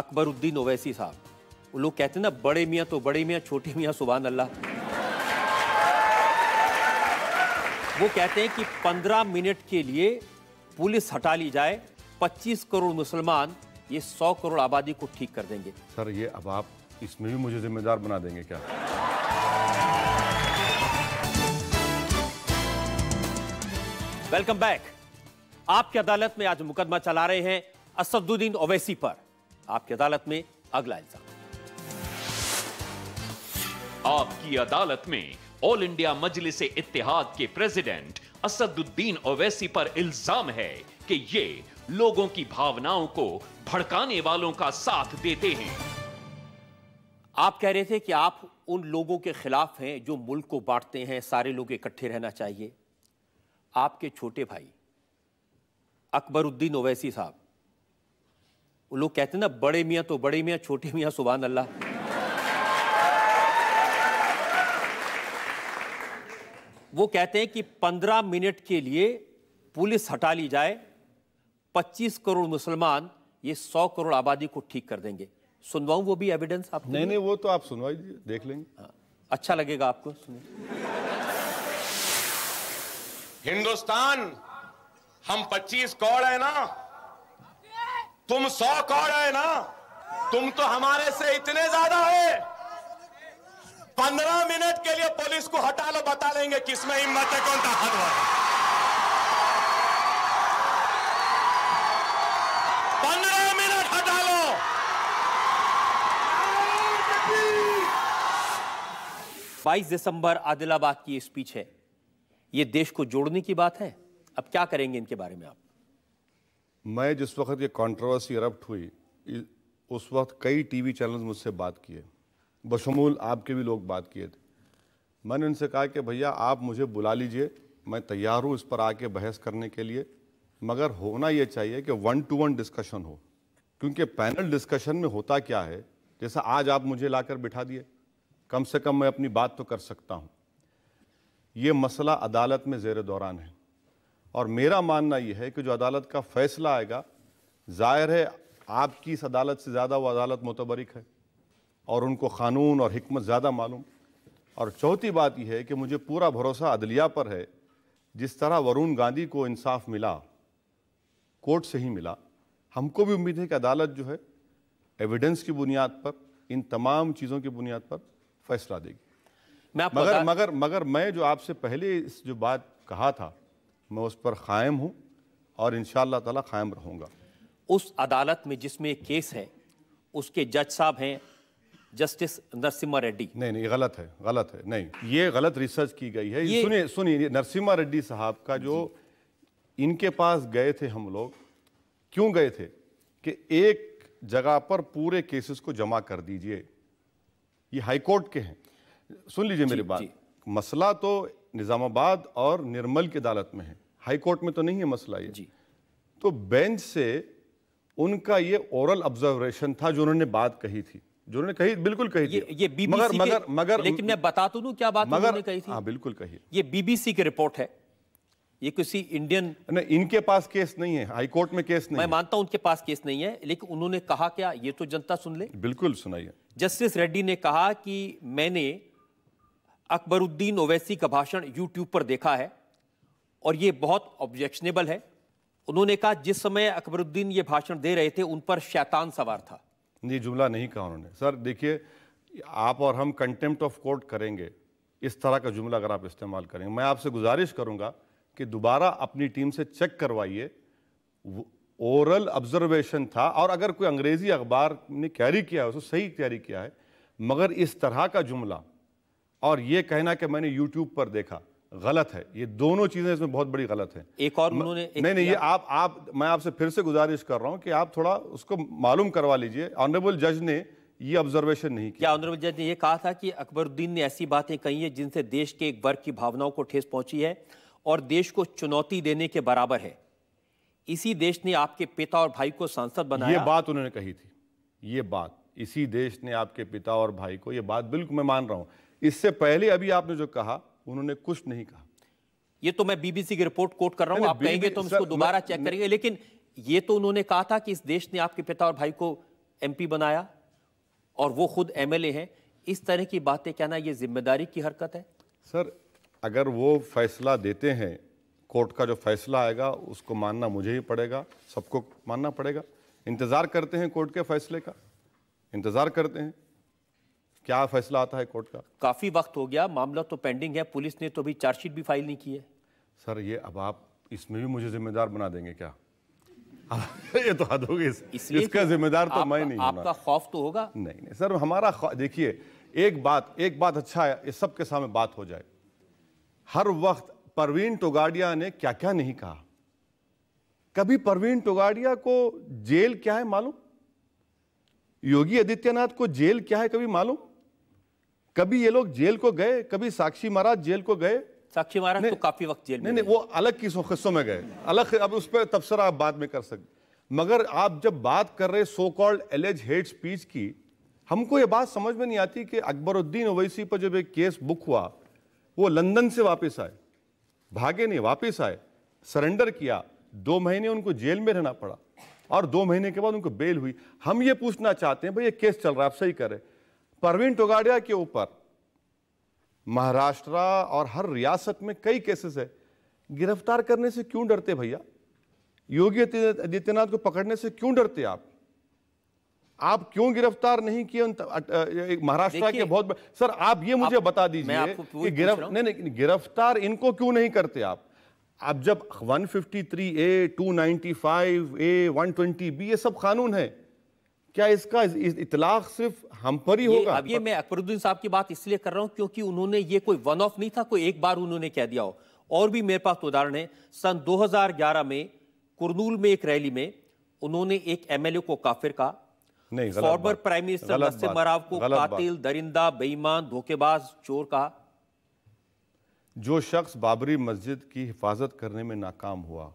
अकबरुद्दीन ओवैसी साहब वो लोग कहते हैं ना बड़े मियाँ तो बड़े मियाँ छोटे मियाँ सुबहान अल्लाह वो कहते हैं कि पंद्रह मिनट के लिए पुलिस हटा ली जाए पच्चीस करोड़ मुसलमान ये सौ करोड़ आबादी को ठीक कर देंगे सर ये अब आप इसमें भी मुझे जिम्मेदार बना देंगे क्या वेलकम बैक आपकी अदालत में आज मुकदमा चला रहे हैं असदुद्दीन ओवैसी पर आपकी अदालत में अगला इल्जाम आपकी अदालत में ऑल इंडिया मजलिस इतिहाद के प्रेसिडेंट असदुद्दीन ओवैसी पर इल्जाम है कि ये लोगों की भावनाओं को भड़काने वालों का साथ देते हैं आप कह रहे थे कि आप उन लोगों के खिलाफ हैं जो मुल्क को बांटते हैं सारे लोग इकट्ठे रहना चाहिए आपके छोटे भाई अकबरुद्दीन ओवैसी साहब वो लोग कहते हैं ना बड़े मियाँ तो बड़े मियाँ छोटे मियाँ सुबह अल्लाह वो कहते हैं कि 15 मिनट के लिए पुलिस हटा ली जाए 25 करोड़ मुसलमान ये 100 करोड़ आबादी को ठीक कर देंगे सुनवाऊं वो भी एविडेंस आप नहीं नहीं वो तो आप सुनवाई देख लेंगे हाँ, अच्छा लगेगा आपको सुनिए हिंदुस्तान हम 25 करोड़ है ना तुम 100 करोड़ है ना तुम तो हमारे से इतने ज्यादा है पंद्रह मिनट के लिए पुलिस को हटा लो बता लेंगे किसमें हिम्मत है कौन ताकत वाला पंद्रह मिनट हटा लो बाईस दिसंबर आदिलाबाद की स्पीच है ये देश को जोड़ने की बात है अब क्या करेंगे इनके बारे में आप मैं जिस वक्त ये कंट्रोवर्सी अरप्ट हुई उस वक्त कई टीवी चैनल्स मुझसे बात किए बशमूल आपके भी लोग बात किए थे मैंने उनसे कहा कि भैया आप मुझे बुला लीजिए मैं तैयार हूँ इस पर आके बहस करने के लिए मगर होना ये चाहिए कि वन टू वन डिस्कशन हो क्योंकि पैनल डिस्कशन में होता क्या है जैसा आज आप मुझे लाकर बिठा दिए कम से कम मैं अपनी बात तो कर सकता हूँ ये मसला अदालत में जेर दौरान है और मेरा मानना यह है कि जो अदालत का फैसला आएगा जाहिर है आपकी इस अदालत से ज़्यादा वो अदालत मुतबरिक है और उनको क़ानून और हमत ज़्यादा मालूम और चौथी बात यह है कि मुझे पूरा भरोसा अदलिया पर है जिस तरह वरुण गांधी को इंसाफ मिला कोर्ट से ही मिला हमको भी उम्मीद है कि अदालत जो है एविडेंस की बुनियाद पर इन तमाम चीज़ों की बुनियाद पर फैसला देगी मैं मगर मगर मगर मैं जो आपसे पहले इस जो बात कहा था मैं उस पर क़ायम हूँ और इन ताला क़ायम रहूँगा उस अदालत में जिसमें केस है उसके जज साहब हैं जस्टिस नरसिम्हा रेड्डी नहीं नहीं गलत है गलत है नहीं ये गलत रिसर्च की गई है सुनिए सुनिए नरसिम्हा रेड्डी साहब का जो इनके पास गए थे हम लोग क्यों गए थे कि एक जगह पर पूरे केसेस को जमा कर दीजिए ये हाईकोर्ट के हैं सुन लीजिए मेरी बात मसला तो निज़ामाबाद और निर्मल की अदालत में है हाईकोर्ट में तो नहीं है मसला ये जी। तो बेंच से उनका ये ओरल ऑब्जर्वेशन था जो उन्होंने बात कही थी जो उन्होंने कही बिल्कुल कही ये, ये बीबीसी मगर मगर मगर लेकिन मैं बता तो दू क्या बात मगर, उन्होंने कही थी हाँ बिल्कुल कही ये बीबीसी की रिपोर्ट है ये किसी इंडियन नहीं इनके पास केस नहीं है हाई कोर्ट में केस नहीं मैं मानता हूं उनके पास केस नहीं है लेकिन उन्होंने कहा क्या ये तो जनता सुन ले बिल्कुल सुनाइए जस्टिस रेड्डी ने कहा कि मैंने अकबरुद्दीन ओवैसी का भाषण यूट्यूब पर देखा है और ये बहुत ऑब्जेक्शनेबल है उन्होंने कहा जिस समय अकबरुद्दीन ये भाषण दे रहे थे उन पर शैतान सवार था ये जुमला नहीं कहा उन्होंने सर देखिए आप और हम कंटेम्प्ट ऑफ कोर्ट करेंगे इस तरह का जुमला अगर आप इस्तेमाल करेंगे मैं आपसे गुजारिश करूंगा कि दोबारा अपनी टीम से चेक करवाइए ओरल ऑब्जर्वेशन था और अगर कोई अंग्रेज़ी अखबार ने कैरी किया है उसको सही कैरी किया है मगर इस तरह का जुमला और ये कहना कि मैंने यूट्यूब पर देखा गलत है ये दोनों चीज़ें इसमें बहुत बड़ी गलत है एक और उन्होंने नहीं नहीं ये आप आप मैं आपसे फिर से गुजारिश कर रहा हूँ कि आप थोड़ा उसको मालूम करवा लीजिए ऑनरेबल जज ने ये ऑब्जर्वेशन नहीं किया ऑनरेबल जज ने ये कहा था कि अकबरुद्दीन ने ऐसी बातें कही है जिनसे देश के एक वर्ग की भावनाओं को ठेस पहुंची है और देश को चुनौती देने के बराबर है इसी देश ने आपके पिता और भाई को सांसद बनाया ये बात उन्होंने कही थी ये बात इसी देश ने आपके पिता और भाई को ये बात बिल्कुल मैं मान रहा हूं इससे पहले अभी आपने जो कहा उन्होंने कुछ नहीं कहा ये तो मैं बीबीसी की रिपोर्ट कोट कर रहा हूँ आप कहेंगे तो हम इसको दोबारा चेक करेंगे लेकिन ये तो उन्होंने कहा था कि इस देश ने आपके पिता और भाई को एमपी बनाया और वो खुद एमएलए हैं इस तरह की बातें क्या ना ये जिम्मेदारी की हरकत है सर अगर वो फैसला देते हैं कोर्ट का जो फैसला आएगा उसको मानना मुझे ही पड़ेगा सबको मानना पड़ेगा इंतज़ार करते हैं कोर्ट के फैसले का इंतज़ार करते हैं क्या फैसला आता है कोर्ट का काफ़ी वक्त हो गया मामला तो पेंडिंग है पुलिस ने तो अभी चार्जशीट भी फाइल नहीं की है सर ये अब आप इसमें भी मुझे जिम्मेदार बना देंगे क्या ये तो हद होगी इस, इसका तो जिम्मेदार तो मैं नहीं आपका खौफ तो होगा नहीं नहीं सर हमारा देखिए एक बात एक बात अच्छा है इस सबके सामने बात हो जाए हर वक्त परवीन टोगाडिया ने क्या क्या नहीं कहा कभी परवीन टोगाडिया को जेल क्या है मालूम योगी आदित्यनाथ को जेल क्या है कभी मालूम कभी ये लोग जेल को गए कभी साक्षी महाराज जेल को गए साक्षी महाराज तो काफी वक्त जेल में नहीं नहीं वो अलग किस्सों में गए अलग अब उस पर तबसरा आप बाद में कर सकते मगर आप जब बात कर रहे so called alleged hate speech की हमको ये बात समझ में नहीं आती कि अकबरुद्दीन ओवैसी पर जब एक केस बुक हुआ वो लंदन से वापस आए भागे नहीं वापस आए सरेंडर किया दो महीने उनको जेल में रहना पड़ा और दो महीने के बाद उनको बेल हुई हम ये पूछना चाहते हैं भाई ये केस चल रहा है आप सही करें परवीन टोगाडिया के ऊपर महाराष्ट्र और हर रियासत में कई केसेस है गिरफ्तार करने से क्यों डरते भैया योगी आदित्यनाथ को पकड़ने से क्यों डरते आप आप क्यों गिरफ्तार नहीं किए महाराष्ट्र के बहुत सर आप ये मुझे आप, बता दीजिए कि गिरफ, नहीं, नहीं, गिरफ्तार इनको क्यों नहीं करते आप आप जब 153 ए 295 ए 120 बी ये सब कानून है क्या इसका इस इतलाक सिर्फ हम पर ही होगा अब ये मैं अकबरुद्दीन साहब की बात इसलिए कर रहा हूँ क्योंकि उन्होंने ये कोई वन ऑफ नहीं था कोई एक बार उन्होंने कह दिया हो और भी मेरे पास उदाहरण है सन 2011 में कुरनूल में एक रैली में उन्होंने एक एमएलए को काफिर कहा नहीं former prime minister Narasimha Rao को कातिल दरिंदा बेईमान धोखेबाज चोर कहा जो शख्स बाबरी मस्जिद की हिफाजत करने में नाकाम हुआ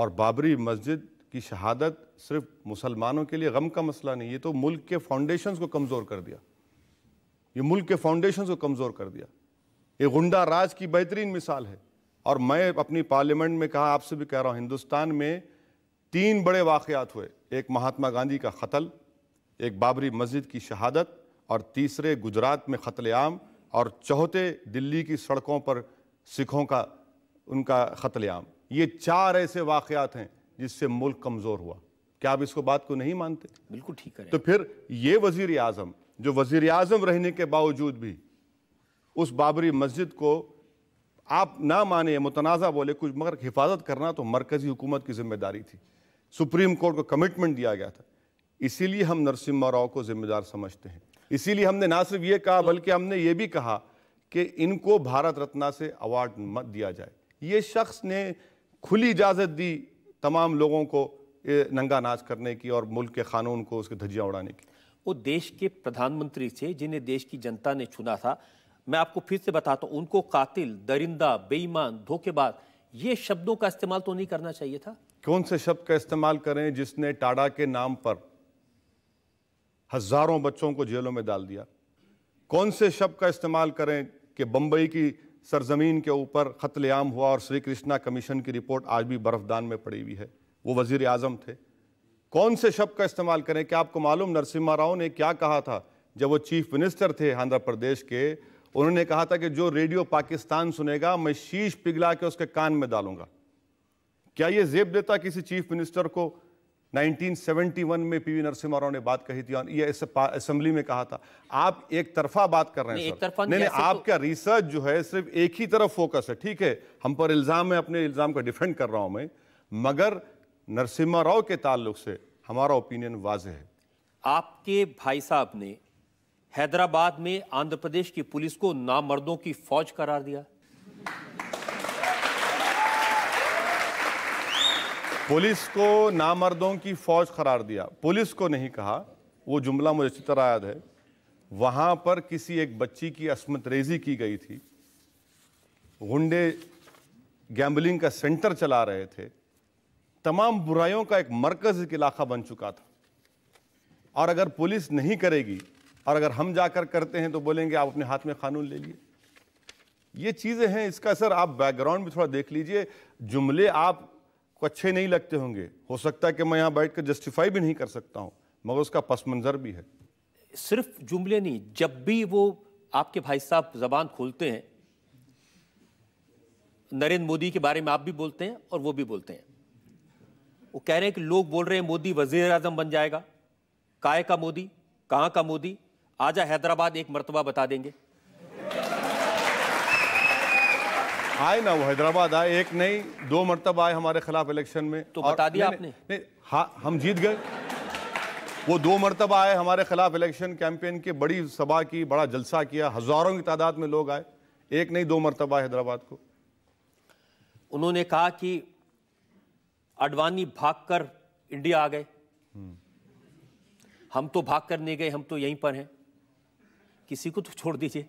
और बाबरी मस्जिद की शहादत सिर्फ मुसलमानों के लिए गम का मसला नहीं ये तो मुल्क के फाउंडेशंस को कमज़ोर कर दिया ये मुल्क के फाउंडेशंस को कमज़ोर कर दिया ये गुंडा राज की बेहतरीन मिसाल है और मैं अपनी पार्लियामेंट में कहा आपसे भी कह रहा हूँ हिंदुस्तान में तीन बड़े वाक़ात हुए एक महात्मा गांधी का कत्ल एक बाबरी मस्जिद की शहादत और तीसरे गुजरात में कत्लेआम और चौथे दिल्ली की सड़कों पर सिखों का उनका कत्लेआम ये चार ऐसे वाक़ात हैं जिससे मुल्क कमज़ोर हुआ क्या आप इसको बात को नहीं मानते बिल्कुल ठीक है तो फिर ये वजीर आजम जो वजीर आजम रहने के बावजूद भी उस बाबरी मस्जिद को आप ना माने मुतनाज़ा बोले कुछ मगर हिफाजत करना तो मरकज़ी हुकूमत की जिम्मेदारी थी सुप्रीम कोर्ट को कमिटमेंट दिया गया था इसीलिए हम नरसिम्हा राव को जिम्मेदार समझते हैं इसीलिए हमने ना सिर्फ ये कहा बल्कि हमने ये भी कहा कि इनको भारत रत्ना से अवार्ड मत दिया जाए ये शख्स ने खुली इजाज़त दी तमाम लोगों को नंगा नाच करने की और मुल्क के कानून को उसके धज्जियाँ उड़ाने की वो देश के प्रधानमंत्री थे जिन्हें देश की जनता ने चुना था मैं आपको फिर से बताता हूँ उनको कातिल दरिंदा बेईमान धोखेबाज ये शब्दों का इस्तेमाल तो नहीं करना चाहिए था कौन से शब्द का इस्तेमाल करें जिसने टाडा के नाम पर हजारों बच्चों को जेलों में डाल दिया कौन से शब्द का इस्तेमाल करें कि बम्बई की सरजमीन के ऊपर कत्लेआम हुआ और श्री कृष्णा कमीशन की रिपोर्ट आज भी बर्फदान में पड़ी हुई है वो वजीर आजम थे कौन से शब्द का इस्तेमाल करें क्या आपको मालूम नरसिम्हा राव ने क्या कहा था जब वो चीफ मिनिस्टर थे आंध्र प्रदेश के उन्होंने कहा था कि जो रेडियो पाकिस्तान सुनेगा मैं शीश पिघला के उसके कान में डालूंगा क्या ये जेब देता किसी चीफ मिनिस्टर को 1971 में पीवी नरसिम्हा राव ने बात कही थी और ये असेंबली में कहा था आप एक तरफा बात कर रहे हैं नहीं, सर। नहीं, नहीं आपका तो... रिसर्च जो है सिर्फ एक ही तरफ फोकस है ठीक है हम पर इल्ज़ाम है अपने इल्ज़ाम को डिफेंड कर रहा हूं मैं मगर नरसिम्हा राव के ताल्लुक से हमारा ओपिनियन वाज है आपके भाई साहब ने हैदराबाद में आंध्र प्रदेश की पुलिस को नामर्दों की फौज करार दिया पुलिस को नामर्दों की फौज करार दिया पुलिस को नहीं कहा वो जुमला मुझे अच्छी तरह याद है वहां पर किसी एक बच्ची की असमत रेजी की गई थी गुंडे गैम्बलिंग का सेंटर चला रहे थे तमाम बुराइयों का एक मरकज एक इलाका बन चुका था और अगर पुलिस नहीं करेगी और अगर हम जाकर करते हैं तो बोलेंगे आप अपने हाथ में कानून ले लिए ये चीज़ें हैं इसका असर आप बैकग्राउंड भी थोड़ा देख लीजिए जुमले आप को अच्छे नहीं लगते होंगे हो सकता है कि मैं यहाँ बैठ कर जस्टिफाई भी नहीं कर सकता हूँ मगर उसका पस मंज़र भी है सिर्फ जुमले नहीं जब भी वो आपके भाई साहब जबान खोलते हैं नरेंद्र मोदी के बारे में आप भी बोलते हैं और वो भी बोलते हैं वो कह रहे हैं कि लोग बोल रहे हैं मोदी वजीर अजम बन जाएगा काय का मोदी कहाँ का मोदी आजा हैदराबाद एक मरतबा बता देंगे आए ना वो हैदराबाद आए एक नहीं दो मरतब आए हमारे खिलाफ इलेक्शन में तो बता दिया आपने नहीं, नहीं हाँ हम जीत गए वो दो मरतब आए हमारे खिलाफ इलेक्शन कैंपेन के बड़ी सभा की बड़ा जलसा किया हज़ारों की तादाद में लोग आए एक नहीं दो मरतबा हैदराबाद को उन्होंने कहा कि अडवाणी भागकर इंडिया आ गए हम तो भाग कर नहीं गए हम तो यहीं पर हैं किसी को तो छोड़ दीजिए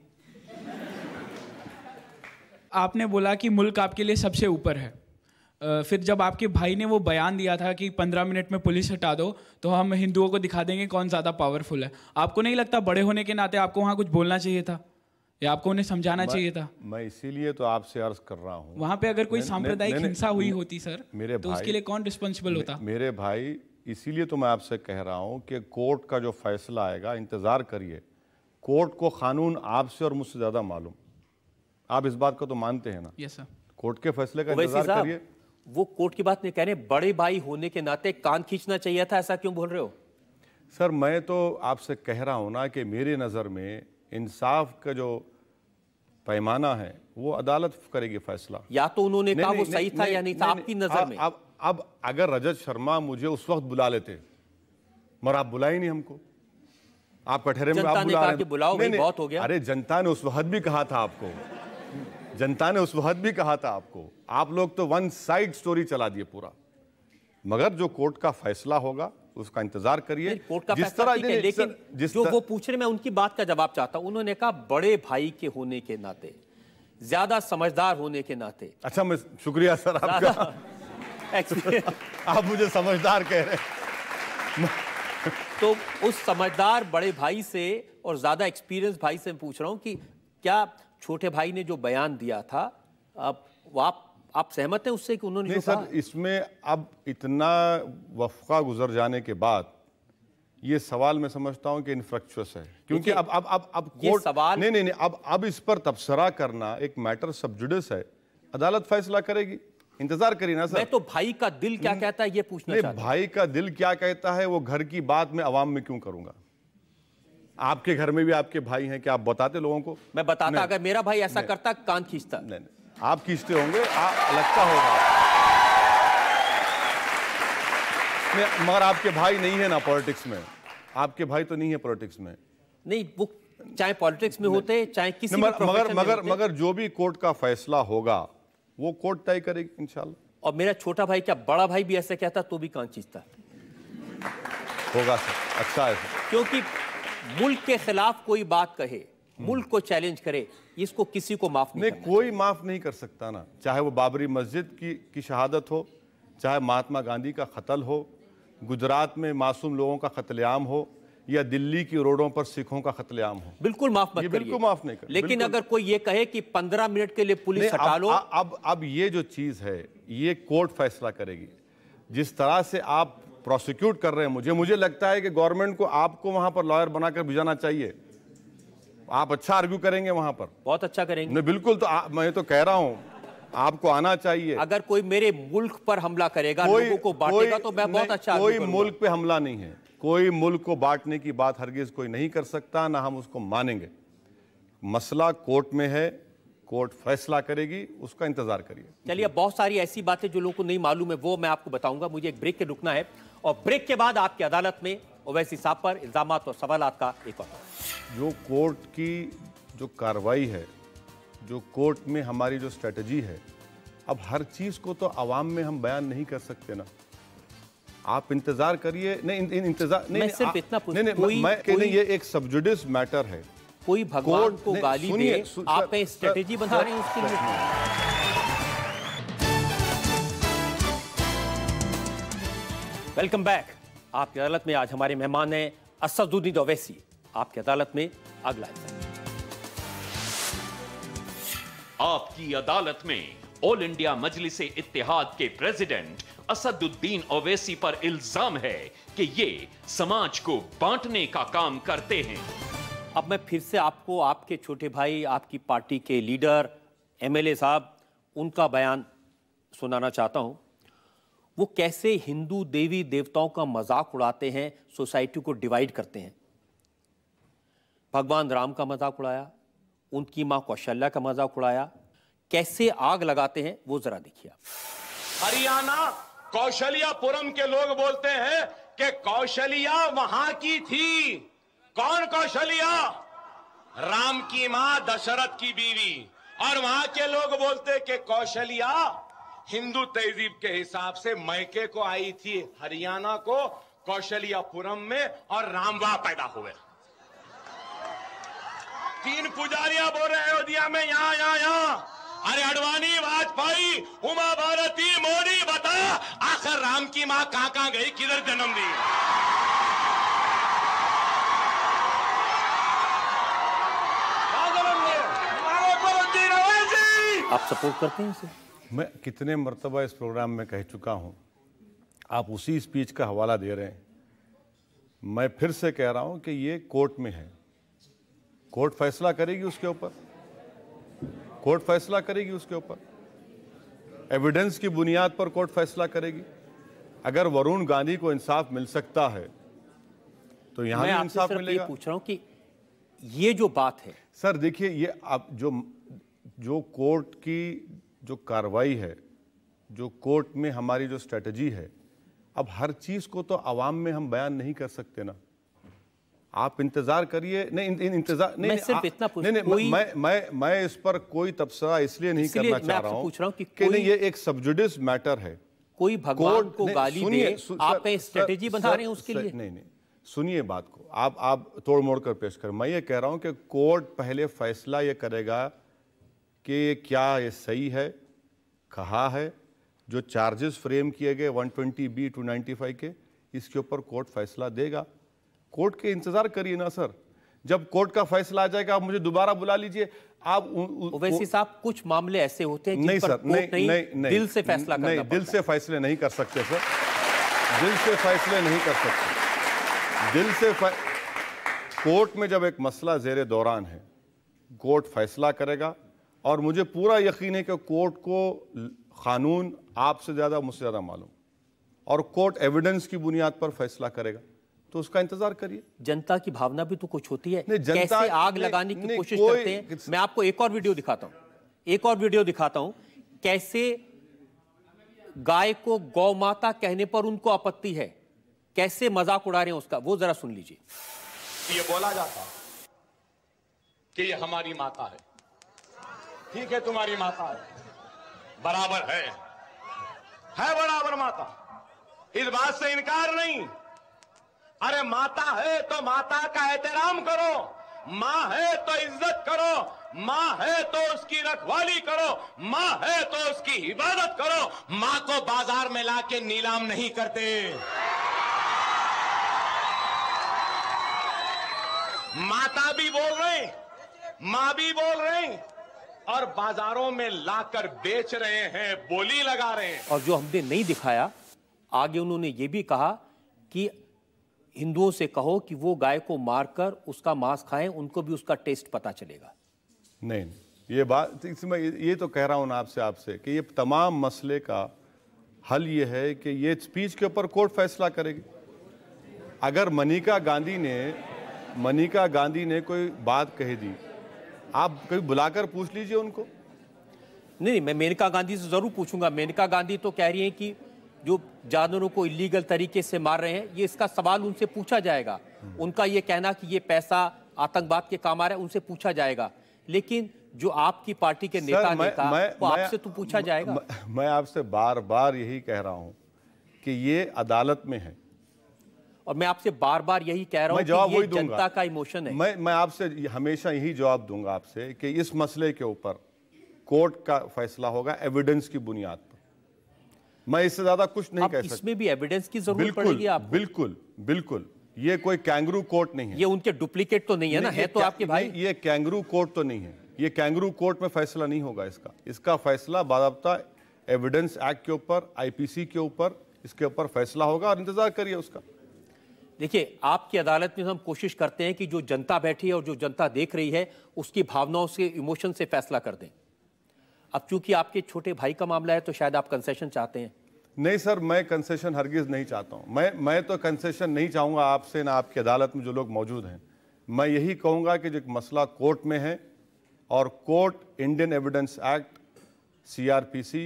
आपने बोला कि मुल्क आपके लिए सबसे ऊपर है फिर जब आपके भाई ने वो बयान दिया था कि पंद्रह मिनट में पुलिस हटा दो तो हम हिंदुओं को दिखा देंगे कौन ज़्यादा पावरफुल है आपको नहीं लगता बड़े होने के नाते आपको वहाँ कुछ बोलना चाहिए था या आपको उन्हें समझाना चाहिए था मैं इसीलिए तो आपसे अर्ज कर रहा हूँ वहाँ पे अगर कोई सांप्रदायिक हिंसा हुई होती सर मेरे तो उसके लिए कौन रिस्पॉन्सिबल होता मेरे भाई इसीलिए तो मैं आपसे कह रहा हूँ कि कोर्ट का जो फैसला आएगा इंतज़ार करिए कोर्ट को कानून आपसे और मुझसे ज़्यादा मालूम आप इस बात को तो मानते हैं ना यस सर कोर्ट के फैसले का तो इंतजार करिए वो कोर्ट की बात नहीं कह रहे बड़े भाई होने के नाते कान खींचना चाहिए था ऐसा क्यों बोल रहे हो सर मैं तो आपसे कह रहा हूँ ना कि मेरी नज़र में इंसाफ का जो पैमाना है वो अदालत करेगी फैसला या तो उन्होंने कहा वो सही था या नहीं था आपकी नजर हाँ, में अब अब अगर रजत शर्मा मुझे उस वक्त बुला लेते मगर आप बुलाए नहीं हमको आप कठेरे में आप बुला रहे बुलाओ नहीं, बहुत हो गया अरे जनता ने उस वक्त भी कहा था आपको जनता ने उस वक्त भी कहा था आपको आप लोग तो वन साइड स्टोरी चला दिए पूरा मगर जो कोर्ट का फैसला होगा उसका इंतजार करिए कोर्ट का जिस तरह लेकिन, लेकिन जिस जो तर... वो पूछ रहे मैं उनकी बात का जवाब चाहता हूँ उन्होंने कहा बड़े भाई के होने के नाते ज्यादा समझदार होने के नाते अच्छा मैं शुक्रिया सर आपका आप मुझे समझदार कह रहे तो उस समझदार बड़े भाई से और ज्यादा एक्सपीरियंस भाई से पूछ रहा हूँ कि क्या छोटे भाई ने जो बयान दिया था आप आप सहमत हैं उससे कि उन्होंने नहीं सर इसमें अब इतना वफका गुजर जाने के बाद ये सवाल मैं समझता हूं कि इनफ्रक्चुअस है क्योंकि अब अब अब अब कोर्ट सवाल नहीं नहीं नहीं अब अब इस पर तबसरा करना एक मैटर सबजुडिस है अदालत फैसला करेगी इंतजार करिए ना सर मैं तो भाई का दिल क्या कहता है ये पूछना नहीं भाई का दिल क्या कहता है वो घर की बात मैं अवाम में क्यों करूंगा आपके घर में भी आपके भाई हैं क्या आप बताते लोगों को मैं बताता अगर मेरा भाई ऐसा करता कान खींचता नहीं नहीं आप खींचते होंगे आप लगता होगा मगर आपके भाई नहीं है ना पॉलिटिक्स में आपके भाई तो नहीं है पॉलिटिक्स में नहीं वो चाहे पॉलिटिक्स में होते चाहे किसी मगर मगर मगर मगर जो भी कोर्ट का फैसला होगा वो कोर्ट तय करेगी इंशाल्लाह और मेरा छोटा भाई क्या बड़ा भाई भी ऐसा कहता तो भी कौन चीजता होगा सर अच्छा है क्योंकि मुल्क के खिलाफ कोई बात कहे मुल्क को चैलेंज करे इसको किसी को माफ नहीं, नहीं कोई माफ नहीं कर सकता ना चाहे वो बाबरी मस्जिद की की शहादत हो चाहे महात्मा गांधी का कत्ल हो गुजरात में मासूम लोगों का कत्लेआम हो या दिल्ली की रोडों पर सिखों का कत्लेआम हो बिल्कुल माफ मत बिल्कुल माफ नहीं कर लेकिन अगर कोई ये कहे कि पंद्रह मिनट के लिए पुलिस हटा लो अब अब ये जो चीज है ये कोर्ट फैसला करेगी जिस तरह से आप प्रोसिक्यूट कर रहे हैं मुझे मुझे लगता है कि गवर्नमेंट को आपको वहां पर लॉयर बनाकर भिजाना चाहिए आप अच्छा आर्ग्यू करेंगे वहां पर बहुत अच्छा करेंगे नहीं बिल्कुल तो आ, मैं तो कह रहा हूँ आपको आना चाहिए अगर कोई मेरे मुल्क पर हमला करेगा कोई, लोगों को बांटेगा तो मैं बहुत अच्छा कोई मुल्क पे हमला नहीं है कोई मुल्क को बांटने की बात हरगिज कोई नहीं कर सकता ना हम उसको मानेंगे मसला कोर्ट में है कोर्ट फैसला करेगी उसका इंतजार करिए चलिए बहुत सारी ऐसी बातें जो लोगों को नहीं मालूम है वो मैं आपको बताऊंगा मुझे एक ब्रेक के रुकना है और ब्रेक के बाद आपकी अदालत में ओवैसी साहब पर इल्ज़ाम और सवाल का एक और जो कोर्ट की जो कार्रवाई है जो कोर्ट में हमारी जो स्ट्रेटजी है अब हर चीज़ को तो आवाम में हम बयान नहीं कर सकते ना आप इंतजार करिए नहीं इन, इन, इंतजार नहीं मैं सिर्फ इतना नहीं, नहीं, कोई, मैं कोई, ये एक सबजुडिस मैटर है कोई भगवान को गाली दे आप स्ट्रेटजी बना रहे हैं उसके लिए वेलकम बैक आपकी अदालत में आज हमारे मेहमान हैं असदुद्दीन ओवैसी आपकी अदालत में अगला आपकी अदालत में ऑल इंडिया मजलिस इतिहाद के प्रेसिडेंट असदुद्दीन ओवैसी पर इल्जाम है कि ये समाज को बांटने का काम करते हैं अब मैं फिर से आपको आपके छोटे भाई आपकी पार्टी के लीडर एमएलए साहब उनका बयान सुनाना चाहता हूं वो कैसे हिंदू देवी देवताओं का मजाक उड़ाते हैं सोसाइटी को डिवाइड करते हैं भगवान राम का मजाक उड़ाया उनकी मां कौशल्या का मजाक उड़ाया कैसे आग लगाते हैं वो जरा देखिए हरियाणा कौशल्यापुरम के लोग बोलते हैं कि कौशल्या वहां की थी कौन कौशल्या राम की मां दशरथ की बीवी और वहां के लोग बोलते कि कौशल्या हिंदू तहजीब के हिसाब से मैके को आई थी हरियाणा को कौशलियापुरम में और रामवा पैदा हुए तीन पुजारियां बोल रहे अयोध्या में यहाँ यहाँ यहाँ अरे अडवाणी वाजपेयी उमा भारती मोदी बता आखिर राम की माँ कहाँ कहाँ गई किधर जन्म दी आप सपोर्ट करते हैं इसे मैं कितने मरतबा इस प्रोग्राम में कह चुका हूँ आप उसी स्पीच का हवाला दे रहे हैं मैं फिर से कह रहा हूँ कि ये कोर्ट में है कोर्ट फैसला करेगी उसके ऊपर कोर्ट फैसला करेगी उसके ऊपर एविडेंस की बुनियाद पर कोर्ट फैसला करेगी अगर वरुण गांधी को इंसाफ मिल सकता है तो यहाँ मैं इंसाफ मिलेगा पूछ रहा हूँ कि ये जो बात है सर देखिए ये आप जो जो कोर्ट की जो कार्रवाई है जो कोर्ट में हमारी जो स्ट्रेटजी है अब हर चीज़ को तो आवाम में हम बयान नहीं कर सकते ना आप इंतजार करिए नहीं इन, इन, इंतजार नहीं मैं सिर्फ इतना नहीं, नहीं, मैं मैं मैं इस पर कोई तबसरा इसलिए नहीं करना चाह रहा हूँ पूछ रहा हूँ कि, कि नहीं ये एक सब्जुडिस मैटर है कोई भगवान को गाली दे आप स्ट्रेटेजी बना रहे हैं उसके लिए नहीं नहीं सुनिए बात को आप आप तोड़ मोड़ कर पेश कर मैं ये कह रहा हूँ कि कोर्ट पहले फैसला ये करेगा कि क्या ये सही है कहा है जो चार्जेस फ्रेम किए गए 120 बी 295 के इसके ऊपर कोर्ट फैसला देगा कोर्ट के इंतज़ार करिए ना सर जब कोर्ट का फैसला आ जाएगा आप मुझे दोबारा बुला लीजिए आप वैसे साहब कुछ मामले ऐसे होते हैं नहीं सर नहीं, नहीं, नहीं नहीं दिल से फैसला करना नहीं दिल से फैसले नहीं कर सकते सर दिल से फैसले नहीं कर सकते दिल से कोर्ट में जब एक मसला जेरे दौरान है कोर्ट फैसला करेगा और मुझे पूरा यकीन है कि कोर्ट को क़ानून आपसे ज़्यादा मुझसे ज़्यादा मालूम और कोर्ट एविडेंस की बुनियाद पर फैसला करेगा तो उसका इंतजार करिए जनता की भावना भी तो कुछ होती है कैसे आग लगाने की कोशिश करते हैं मैं आपको एक और वीडियो दिखाता हूँ एक और वीडियो दिखाता हूँ कैसे गाय को गौ माता कहने पर उनको आपत्ति है कैसे मजाक उड़ा रहे हैं उसका वो जरा सुन लीजिए ये बोला जाता कि ये हमारी माता है ठीक है तुम्हारी माता है बराबर है है बराबर माता इस बात से इनकार नहीं अरे माता है तो माता का एहतराम करो माँ है तो इज्जत करो माँ है तो उसकी रखवाली करो माँ है तो उसकी इबादत करो माँ को बाजार में लाके नीलाम नहीं करते माता भी बोल रहे माँ भी बोल रहे और बाजारों में लाकर बेच रहे हैं बोली लगा रहे हैं और जो हमने नहीं दिखाया आगे उन्होंने ये भी कहा कि हिंदुओं से कहो कि वो गाय को मारकर उसका मांस खाएं उनको भी उसका टेस्ट पता चलेगा नहीं ये बात इसमें ये तो कह रहा हूँ आपसे आपसे कि ये तमाम मसले का हल ये है कि ये स्पीच के ऊपर कोर्ट फैसला करेगी अगर मनिका गांधी ने मनिका गांधी ने कोई बात कह दी आप कभी बुलाकर पूछ लीजिए उनको नहीं नहीं मैं मेनका गांधी से ज़रूर पूछूंगा मेनका गांधी तो कह रही हैं कि जो जानवरों को इलीगल तरीके से मार रहे हैं ये इसका सवाल उनसे पूछा जाएगा उनका ये कहना कि ये पैसा आतंकवाद के काम आ रहा है उनसे पूछा जाएगा लेकिन जो आपकी पार्टी के नेता ने कहा वो आपसे तो पूछा जाएगा मैं आपसे बार बार यही कह रहा हूँ कि ये अदालत में है और मैं आपसे बार बार यही कह रहा हूँ जवाब वही जनता का इमोशन है मैं मैं आपसे हमेशा यही जवाब दूंगा आपसे कि इस मसले के ऊपर कोर्ट का फैसला होगा एविडेंस की बुनियाद पर मैं इससे ज्यादा कुछ नहीं कह सकता इसमें भी एविडेंस की जरूरत पड़ेगी आप बिल्कुल बिल्कुल ये कोई कैंगरू कोर्ट नहीं है ये उनके डुप्लीकेट तो नहीं है ना है तो आपके भाई ये कैंगरू कोर्ट तो नहीं है ये कैंगरू कोर्ट में फैसला नहीं होगा इसका इसका फैसला बाबा एविडेंस एक्ट के ऊपर आईपीसी के ऊपर इसके ऊपर फैसला होगा और इंतजार करिए उसका देखिए आपकी अदालत में हम कोशिश करते हैं कि जो जनता बैठी है और जो जनता देख रही है उसकी भावनाओं से इमोशन से फैसला कर दें अब चूंकि आपके छोटे भाई का मामला है तो शायद आप कंसेशन चाहते हैं नहीं सर मैं कंसेशन हरगिज़ नहीं चाहता हूं मैं मैं तो कंसेशन नहीं चाहूंगा आपसे ना आपकी अदालत में जो लोग मौजूद हैं मैं यही कहूंगा कि जो मसला कोर्ट में है और court Indian evidence act CrPC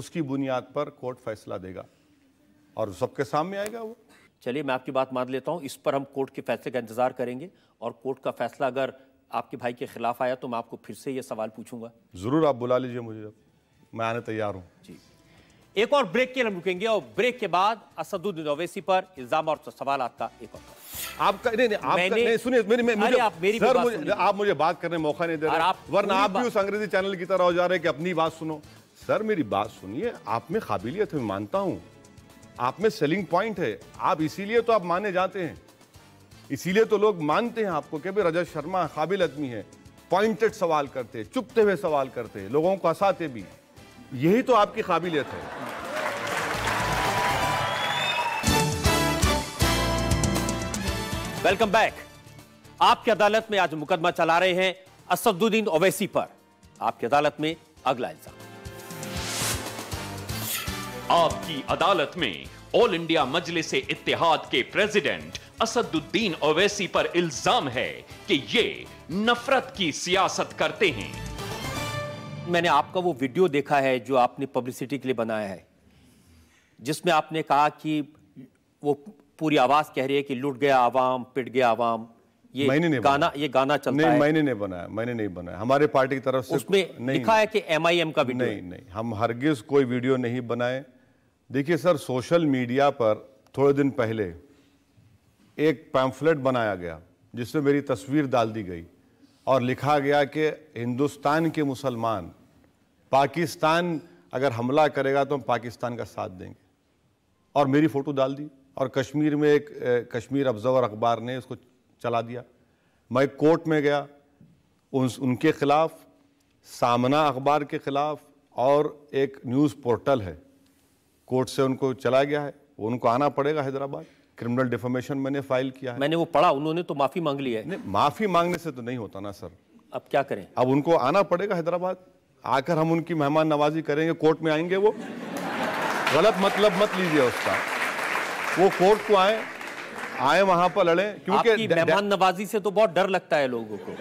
उसकी बुनियाद पर कोर्ट फैसला देगा और सबके सामने आएगा वो चलिए मैं आपकी बात मान लेता हूँ इस पर हम कोर्ट के फैसले का इंतज़ार करेंगे और कोर्ट का फैसला अगर आपके भाई के खिलाफ आया तो मैं आपको फिर से ये सवाल पूछूंगा ज़रूर आप बुला लीजिए मुझे मैं आने तैयार हूँ जी एक और ब्रेक के हम रुकेंगे और ब्रेक के बाद असदुद्दीन ओवैसी पर इल्जाम और सवाल आपका एक और आपका नहीं नहीं नहीं सुनिए मेरी मैं मुझे, आप मेरी सर मुझे आप मुझे बात करने मौका नहीं दे रहे आप वरना आप भी उस अंग्रेजी चैनल की तरह हो जा रहे हैं कि अपनी बात सुनो सर मेरी बात सुनिए आप में काबिलियत है मानता हूँ आप में सेलिंग पॉइंट है आप इसीलिए तो आप माने जाते हैं इसीलिए तो लोग मानते हैं आपको कि भाई रजत शर्मा काबिल आदमी है पॉइंटेड सवाल करते हैं चुपते हुए सवाल करते हैं लोगों को हंसाते भी यही तो आपकी काबिलियत है वेलकम बैक आपकी अदालत में आज मुकदमा चला रहे हैं असदुद्दीन ओवैसी पर आपकी अदालत में अगला इल्जाम आपकी अदालत में ऑल इंडिया मजलिस इतिहाद के प्रेसिडेंट असदुद्दीन ओवैसी पर इल्जाम है कि ये नफरत की सियासत करते हैं मैंने आपका वो वीडियो देखा है जो आपने पब्लिसिटी के लिए बनाया है जिसमें आपने कहा कि वो पूरी आवाज कह रही है कि लूट गया आवाम पिट गया आवाम ये मैंने नहीं गाना ये गाना चलता नहीं, है मैंने नहीं बनाया मैंने नहीं बनाया हमारे पार्टी की तरफ से उसमें नहीं लिखा है कि एमआईएम का वीडियो नहीं नहीं हम हरगिज कोई वीडियो नहीं बनाए देखिए सर सोशल मीडिया पर थोड़े दिन पहले एक पैम्फलेट बनाया गया जिसमें मेरी तस्वीर डाल दी गई और लिखा गया कि हिंदुस्तान के मुसलमान पाकिस्तान अगर हमला करेगा तो हम पाकिस्तान का साथ देंगे और मेरी फ़ोटो डाल दी और कश्मीर में एक कश्मीर अब्जर्वर अखबार ने उसको चला दिया मैं कोर्ट में गया उन उनके ख़िलाफ़ सामना अखबार के ख़िलाफ़ और एक न्यूज़ पोर्टल है कोर्ट से उनको चला गया है वो उनको आना पड़ेगा हैदराबाद क्रिमिनल डिफॉर्मेशन मैंने फाइल किया है मैंने वो पढ़ा उन्होंने तो माफ़ी मांग ली है माफ़ी मांगने से तो नहीं होता ना सर अब क्या करें अब उनको आना पड़ेगा हैदराबाद आकर हम उनकी मेहमान नवाजी करेंगे कोर्ट में आएंगे वो गलत मतलब मत लीजिए उसका वो कोर्ट को आए आए वहां पर लड़े क्योंकि मेहमान नवाजी से तो बहुत डर लगता है लोगों को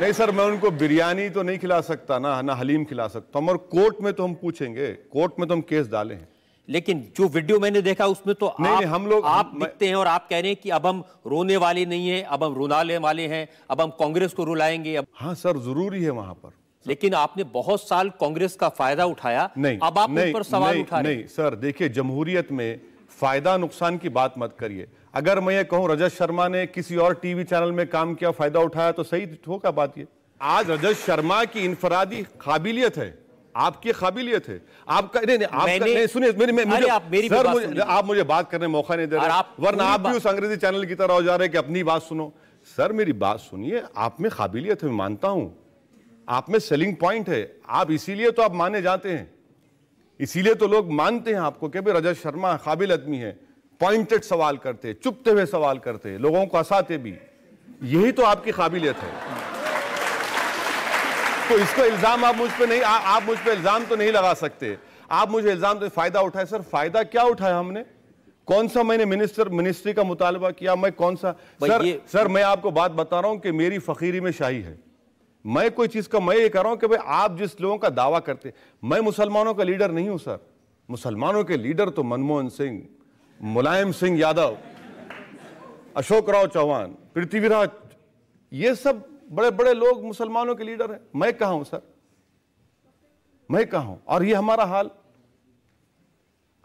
नहीं सर मैं उनको बिरयानी तो नहीं खिला सकता ना ना हलीम खिला सकता हमारे कोर्ट में तो हम पूछेंगे कोर्ट में तो हम केस डाले हैं लेकिन जो वीडियो मैंने देखा उसमें तो नहीं, आप, नहीं, हम लोग आप लिखते हैं और आप कह रहे हैं कि अब हम रोने वाले नहीं है अब हम रुलाने वाले हैं अब हम कांग्रेस को रुलाएंगे अब हाँ सर जरूरी है वहां पर लेकिन आपने बहुत साल कांग्रेस का फायदा उठाया नहीं अब आप नहीं, पर सवाल उठा रहे नहीं सर देखिए जमहूरियत में फायदा नुकसान की बात मत करिए अगर मैं ये कहूं रजत शर्मा ने किसी और टीवी चैनल में काम किया फायदा उठाया तो सही होगा बात ये आज रजत शर्मा की इंफरादी काबिलियत है आपकी काबिलियत है आपका नहीं नहीं आपका नहीं सुनिए मेरी मैं मुझे, आप मेरी सर मुझे आप मुझे बात करने मौका नहीं दे रहे वरना आप भी उस अंग्रेजी चैनल की तरह हो जा रहे कि अपनी बात सुनो सर मेरी बात सुनिए आप में काबिलियत है मैं मानता हूं आप में सेलिंग पॉइंट है आप इसीलिए तो आप माने जाते हैं इसीलिए तो लोग मानते हैं आपको कि भाई रजत शर्मा काबिल आदमी है पॉइंटेड सवाल करते हैं चुपते हुए सवाल करते हैं लोगों को हंसाते भी यही तो आपकी काबिलियत है तो इसको इल्ज़ाम आप मुझ पर नहीं आ, आप मुझ पर इल्ज़ाम तो नहीं लगा सकते आप मुझे इल्ज़ाम तो फ़ायदा उठाए सर फ़ायदा क्या उठाया हमने कौन सा मैंने मिनिस्टर मिनिस्ट्री का मुतालबा किया मैं कौन सा सर सर मैं आपको बात बता रहा हूं कि मेरी फ़कीरी में शाही है मैं कोई चीज़ का मैं ये कर रहा हूं कि भाई आप जिस लोगों का दावा करते मैं मुसलमानों का लीडर नहीं हूं सर मुसलमानों के लीडर तो मनमोहन सिंह मुलायम सिंह यादव अशोक राव चौहान पृथ्वीराज ये सब बड़े बड़े लोग मुसलमानों के लीडर हैं मैं कहा हूं सर मैं कहा हूं और ये हमारा हाल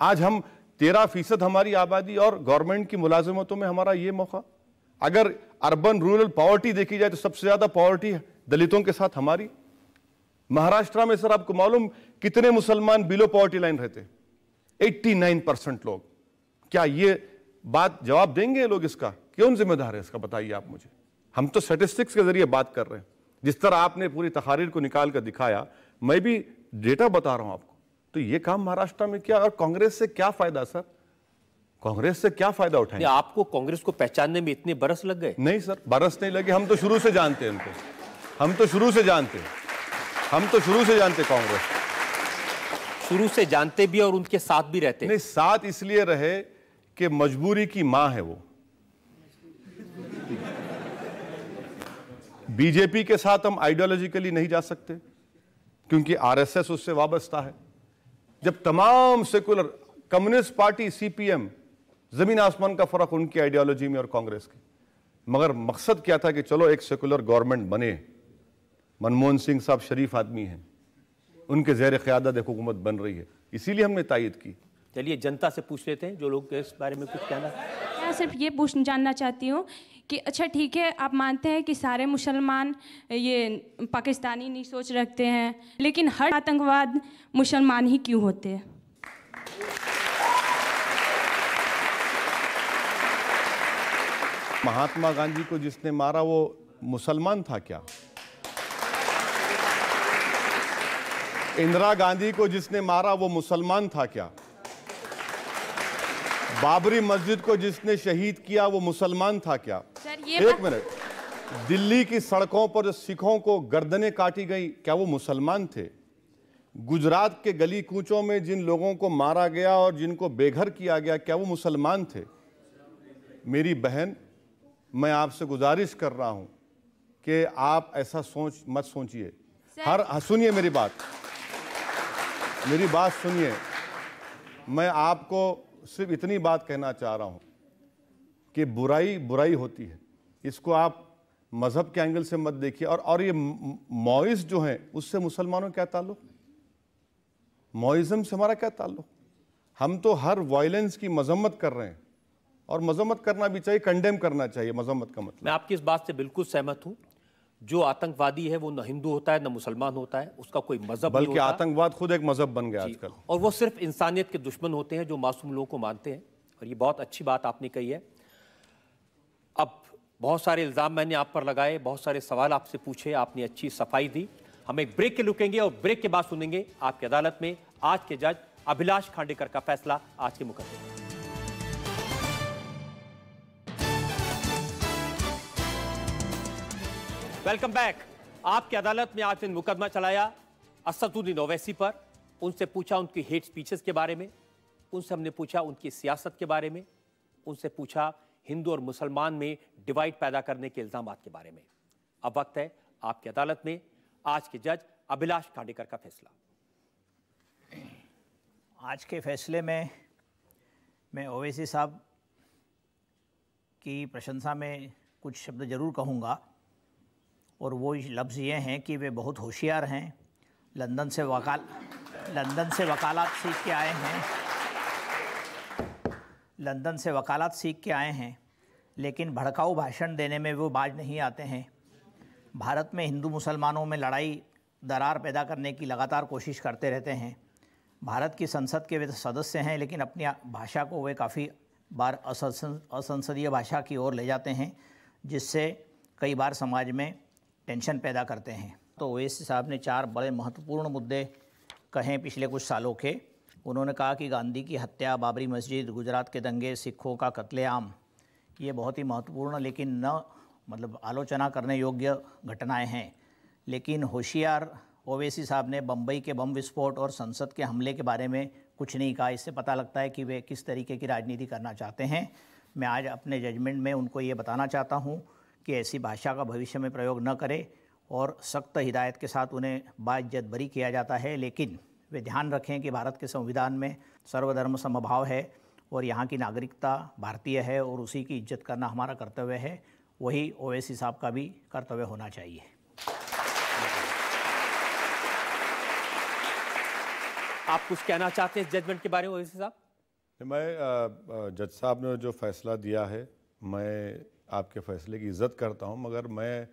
आज हम तेरह फीसद हमारी आबादी और गवर्नमेंट की मुलाजमतों में हमारा ये मौका अगर अर्बन रूरल पॉवर्टी देखी जाए तो सबसे ज्यादा पॉवर्टी दलितों के साथ हमारी महाराष्ट्र में सर आपको मालूम कितने मुसलमान बिलो पॉवर्टी लाइन रहते 89 परसेंट लोग क्या ये बात जवाब देंगे लोग इसका क्यों जिम्मेदार है इसका बताइए आप मुझे हम तो स्टेटिस्टिक्स के जरिए बात कर रहे हैं जिस तरह आपने पूरी तकारीर को निकाल कर दिखाया मैं भी डेटा बता रहा हूं आपको तो ये काम महाराष्ट्र में किया और कांग्रेस से क्या फायदा सर कांग्रेस से क्या फायदा उठाया आपको कांग्रेस को पहचानने में इतने बरस लग गए नहीं सर बरस नहीं लगे हम तो शुरू से जानते हैं उनको हम तो शुरू से जानते हैं हम तो शुरू से जानते कांग्रेस शुरू से जानते भी और उनके साथ भी रहते नहीं साथ इसलिए रहे कि मजबूरी की मां है वो बीजेपी के साथ हम आइडियोलॉजिकली नहीं जा सकते क्योंकि आरएसएस उससे वाबस्ता है जब तमाम सेकुलर कम्युनिस्ट पार्टी सीपीएम जमीन आसमान का फर्क उनकी आइडियोलॉजी में और कांग्रेस की मगर मकसद क्या था कि चलो एक सेकुलर गवर्नमेंट बने मनमोहन सिंह साहब शरीफ आदमी हैं उनके जैर क़्यादत एक हुकूमत बन रही है इसीलिए हमने तायद की चलिए जनता से पूछ लेते हैं जो लोग इस बारे में कुछ कहना मैं सिर्फ ये पूछ जानना चाहती हूँ कि अच्छा ठीक है आप मानते हैं कि सारे मुसलमान ये पाकिस्तानी नहीं सोच रखते हैं लेकिन हर आतंकवाद मुसलमान ही क्यों होते हैं महात्मा गांधी को जिसने मारा वो मुसलमान था क्या इंदिरा गांधी को जिसने मारा वो मुसलमान था क्या बाबरी मस्जिद को जिसने शहीद किया वो मुसलमान था क्या सर ये एक मिनट दिल्ली की सड़कों पर जो सिखों को गर्दनें काटी गई क्या वो मुसलमान थे गुजरात के गली कूचों में जिन लोगों को मारा गया और जिनको बेघर किया गया क्या वो मुसलमान थे मेरी बहन मैं आपसे गुजारिश कर रहा हूँ कि आप ऐसा सोच मत सोचिए हर हाँ, सुनिए मेरी बात मेरी बात सुनिए मैं आपको सिर्फ इतनी बात कहना चाह रहा हूँ कि बुराई बुराई होती है इसको आप मज़हब के एंगल से मत देखिए और और ये मॉइज़ जो हैं उससे मुसलमानों क्या ताल्लुक मोइज़म से हमारा क्या ताल्लुक हम तो हर वायलेंस की मजम्मत कर रहे हैं और मजम्मत करना भी चाहिए कंडेम करना चाहिए मजम्मत का मतलब मैं आपकी इस बात से बिल्कुल सहमत हूँ जो आतंकवादी है वो न हिंदू होता है न मुसलमान होता है उसका कोई मजहब बल्कि आतंकवाद खुद एक मजहब बन गया आजकल और वो सिर्फ इंसानियत के दुश्मन होते हैं जो मासूम लोगों को मानते हैं और ये बहुत अच्छी बात आपने कही है अब बहुत सारे इल्ज़ाम मैंने आप पर लगाए बहुत सारे सवाल आपसे पूछे आपने अच्छी सफाई दी हम एक ब्रेक के लुकेंगे और ब्रेक के बाद सुनेंगे आपकी अदालत में आज के जज अभिलाष खांडेकर का फैसला आज के मुकदमे वेलकम बैक आपकी अदालत में आज दिन मुकदमा चलाया असदुद्दीन ओवैसी पर उनसे पूछा उनकी हेट स्पीचेस के बारे में उनसे हमने पूछा उनकी सियासत के बारे में उनसे पूछा हिंदू और मुसलमान में डिवाइड पैदा करने के इल्ज़ाम के बारे में अब वक्त है आपकी अदालत में आज के जज अभिलाष कांडेकर का फैसला आज के फैसले में मैं ओवैसी साहब की प्रशंसा में कुछ शब्द ज़रूर कहूँगा और वो लफ्ज़ ये हैं कि वे बहुत होशियार हैं लंदन से वकाल लंदन से वकालत सीख के आए हैं लंदन से वकालत सीख के आए हैं लेकिन भड़काऊ भाषण देने में वो बाज नहीं आते हैं भारत में हिंदू मुसलमानों में लड़ाई दरार पैदा करने की लगातार कोशिश करते रहते हैं भारत की संसद के वे सदस्य हैं लेकिन अपनी भाषा को वे काफ़ी बार असंसदीय भाषा की ओर ले जाते हैं जिससे कई बार समाज में टेंशन पैदा करते हैं तो ओवैसी साहब ने चार बड़े महत्वपूर्ण मुद्दे कहे पिछले कुछ सालों के उन्होंने कहा कि गांधी की हत्या बाबरी मस्जिद गुजरात के दंगे सिखों का कत्लेआम ये बहुत ही महत्वपूर्ण लेकिन न मतलब आलोचना करने योग्य घटनाएं हैं लेकिन होशियार ओवैसी साहब ने बम्बई के बम विस्फोट और संसद के हमले के बारे में कुछ नहीं कहा इससे पता लगता है कि वे किस तरीके की राजनीति करना चाहते हैं मैं आज अपने जजमेंट में उनको ये बताना चाहता हूँ कि ऐसी भाषा का भविष्य में प्रयोग न करें और सख्त हिदायत के साथ उन्हें बाइज्जत बरी किया जाता है लेकिन वे ध्यान रखें कि भारत के संविधान में सर्वधर्म समभाव है और यहाँ की नागरिकता भारतीय है और उसी की इज्जत करना हमारा कर्तव्य है वही ओवैसी साहब का भी कर्तव्य होना चाहिए आप कुछ कहना चाहते हैं इस जजमेंट के बारे में ओवैसी साहब मैं जज साहब ने जो फैसला दिया है मैं आपके फैसले की इज़्ज़त करता हूँ मगर मैं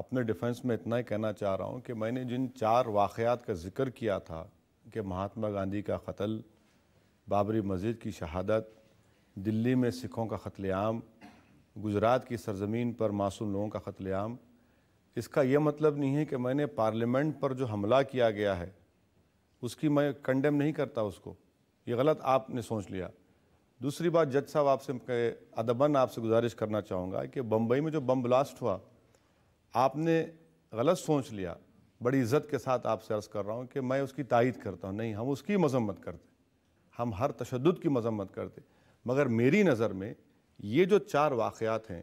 अपने डिफेंस में इतना ही कहना चाह रहा हूँ कि मैंने जिन चार वाक़ात का जिक्र किया था कि महात्मा गांधी का कत्ल बाबरी मस्जिद की शहादत दिल्ली में सिखों का कत्लेआम गुजरात की सरजमीन पर मासूम लोगों का कत्लेआम इसका यह मतलब नहीं है कि मैंने पार्लियामेंट पर जो हमला किया गया है उसकी मैं कंडेम नहीं करता उसको ये गलत आपने सोच लिया दूसरी बात जज साहब आपसे अदबन आपसे गुजारिश करना चाहूँगा कि बम्बई में जो बम ब्लास्ट हुआ आपने गलत सोच लिया बड़ी इज्जत के साथ आपसे अर्ज़ कर रहा हूँ कि मैं उसकी तायद करता हूँ नहीं हम उसकी मजम्मत करते हम हर तशद की मजम्मत करते मगर मेरी नज़र में ये जो चार वाक़ात हैं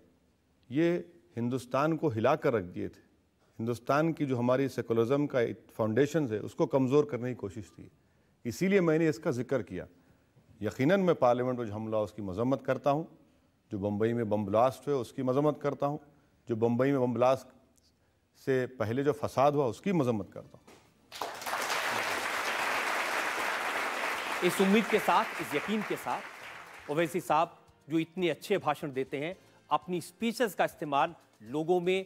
ये हिंदुस्तान को हिला कर रख दिए थे हिंदुस्तान की जो हमारी सेकुलज़म का फाउंडेशन है उसको कमज़ोर करने की कोशिश थी इसीलिए मैंने इसका जिक्र किया यकीन मैं पार्लियामेंट पर हमला उसकी मजम्मत करता हूँ जो बम्बई में बम ब्लास्ट हुए उसकी मजम्मत करता हूँ जो बम्बई में बम ब्लास्ट से पहले जो फसाद हुआ उसकी मजम्मत करता हूँ इस उम्मीद के साथ इस यकीन के साथ ओवैसी साहब जो इतने अच्छे भाषण देते हैं अपनी स्पीचेस का इस्तेमाल लोगों में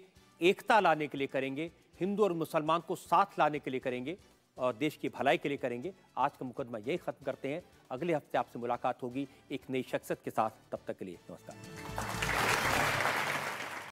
एकता लाने के लिए करेंगे हिंदू और मुसलमान को साथ लाने के लिए करेंगे और देश की भलाई के लिए करेंगे आज का मुकदमा यही ख़त्म करते हैं अगले हफ्ते आपसे मुलाकात होगी एक नई शख्सियत के साथ तब तक के लिए नमस्कार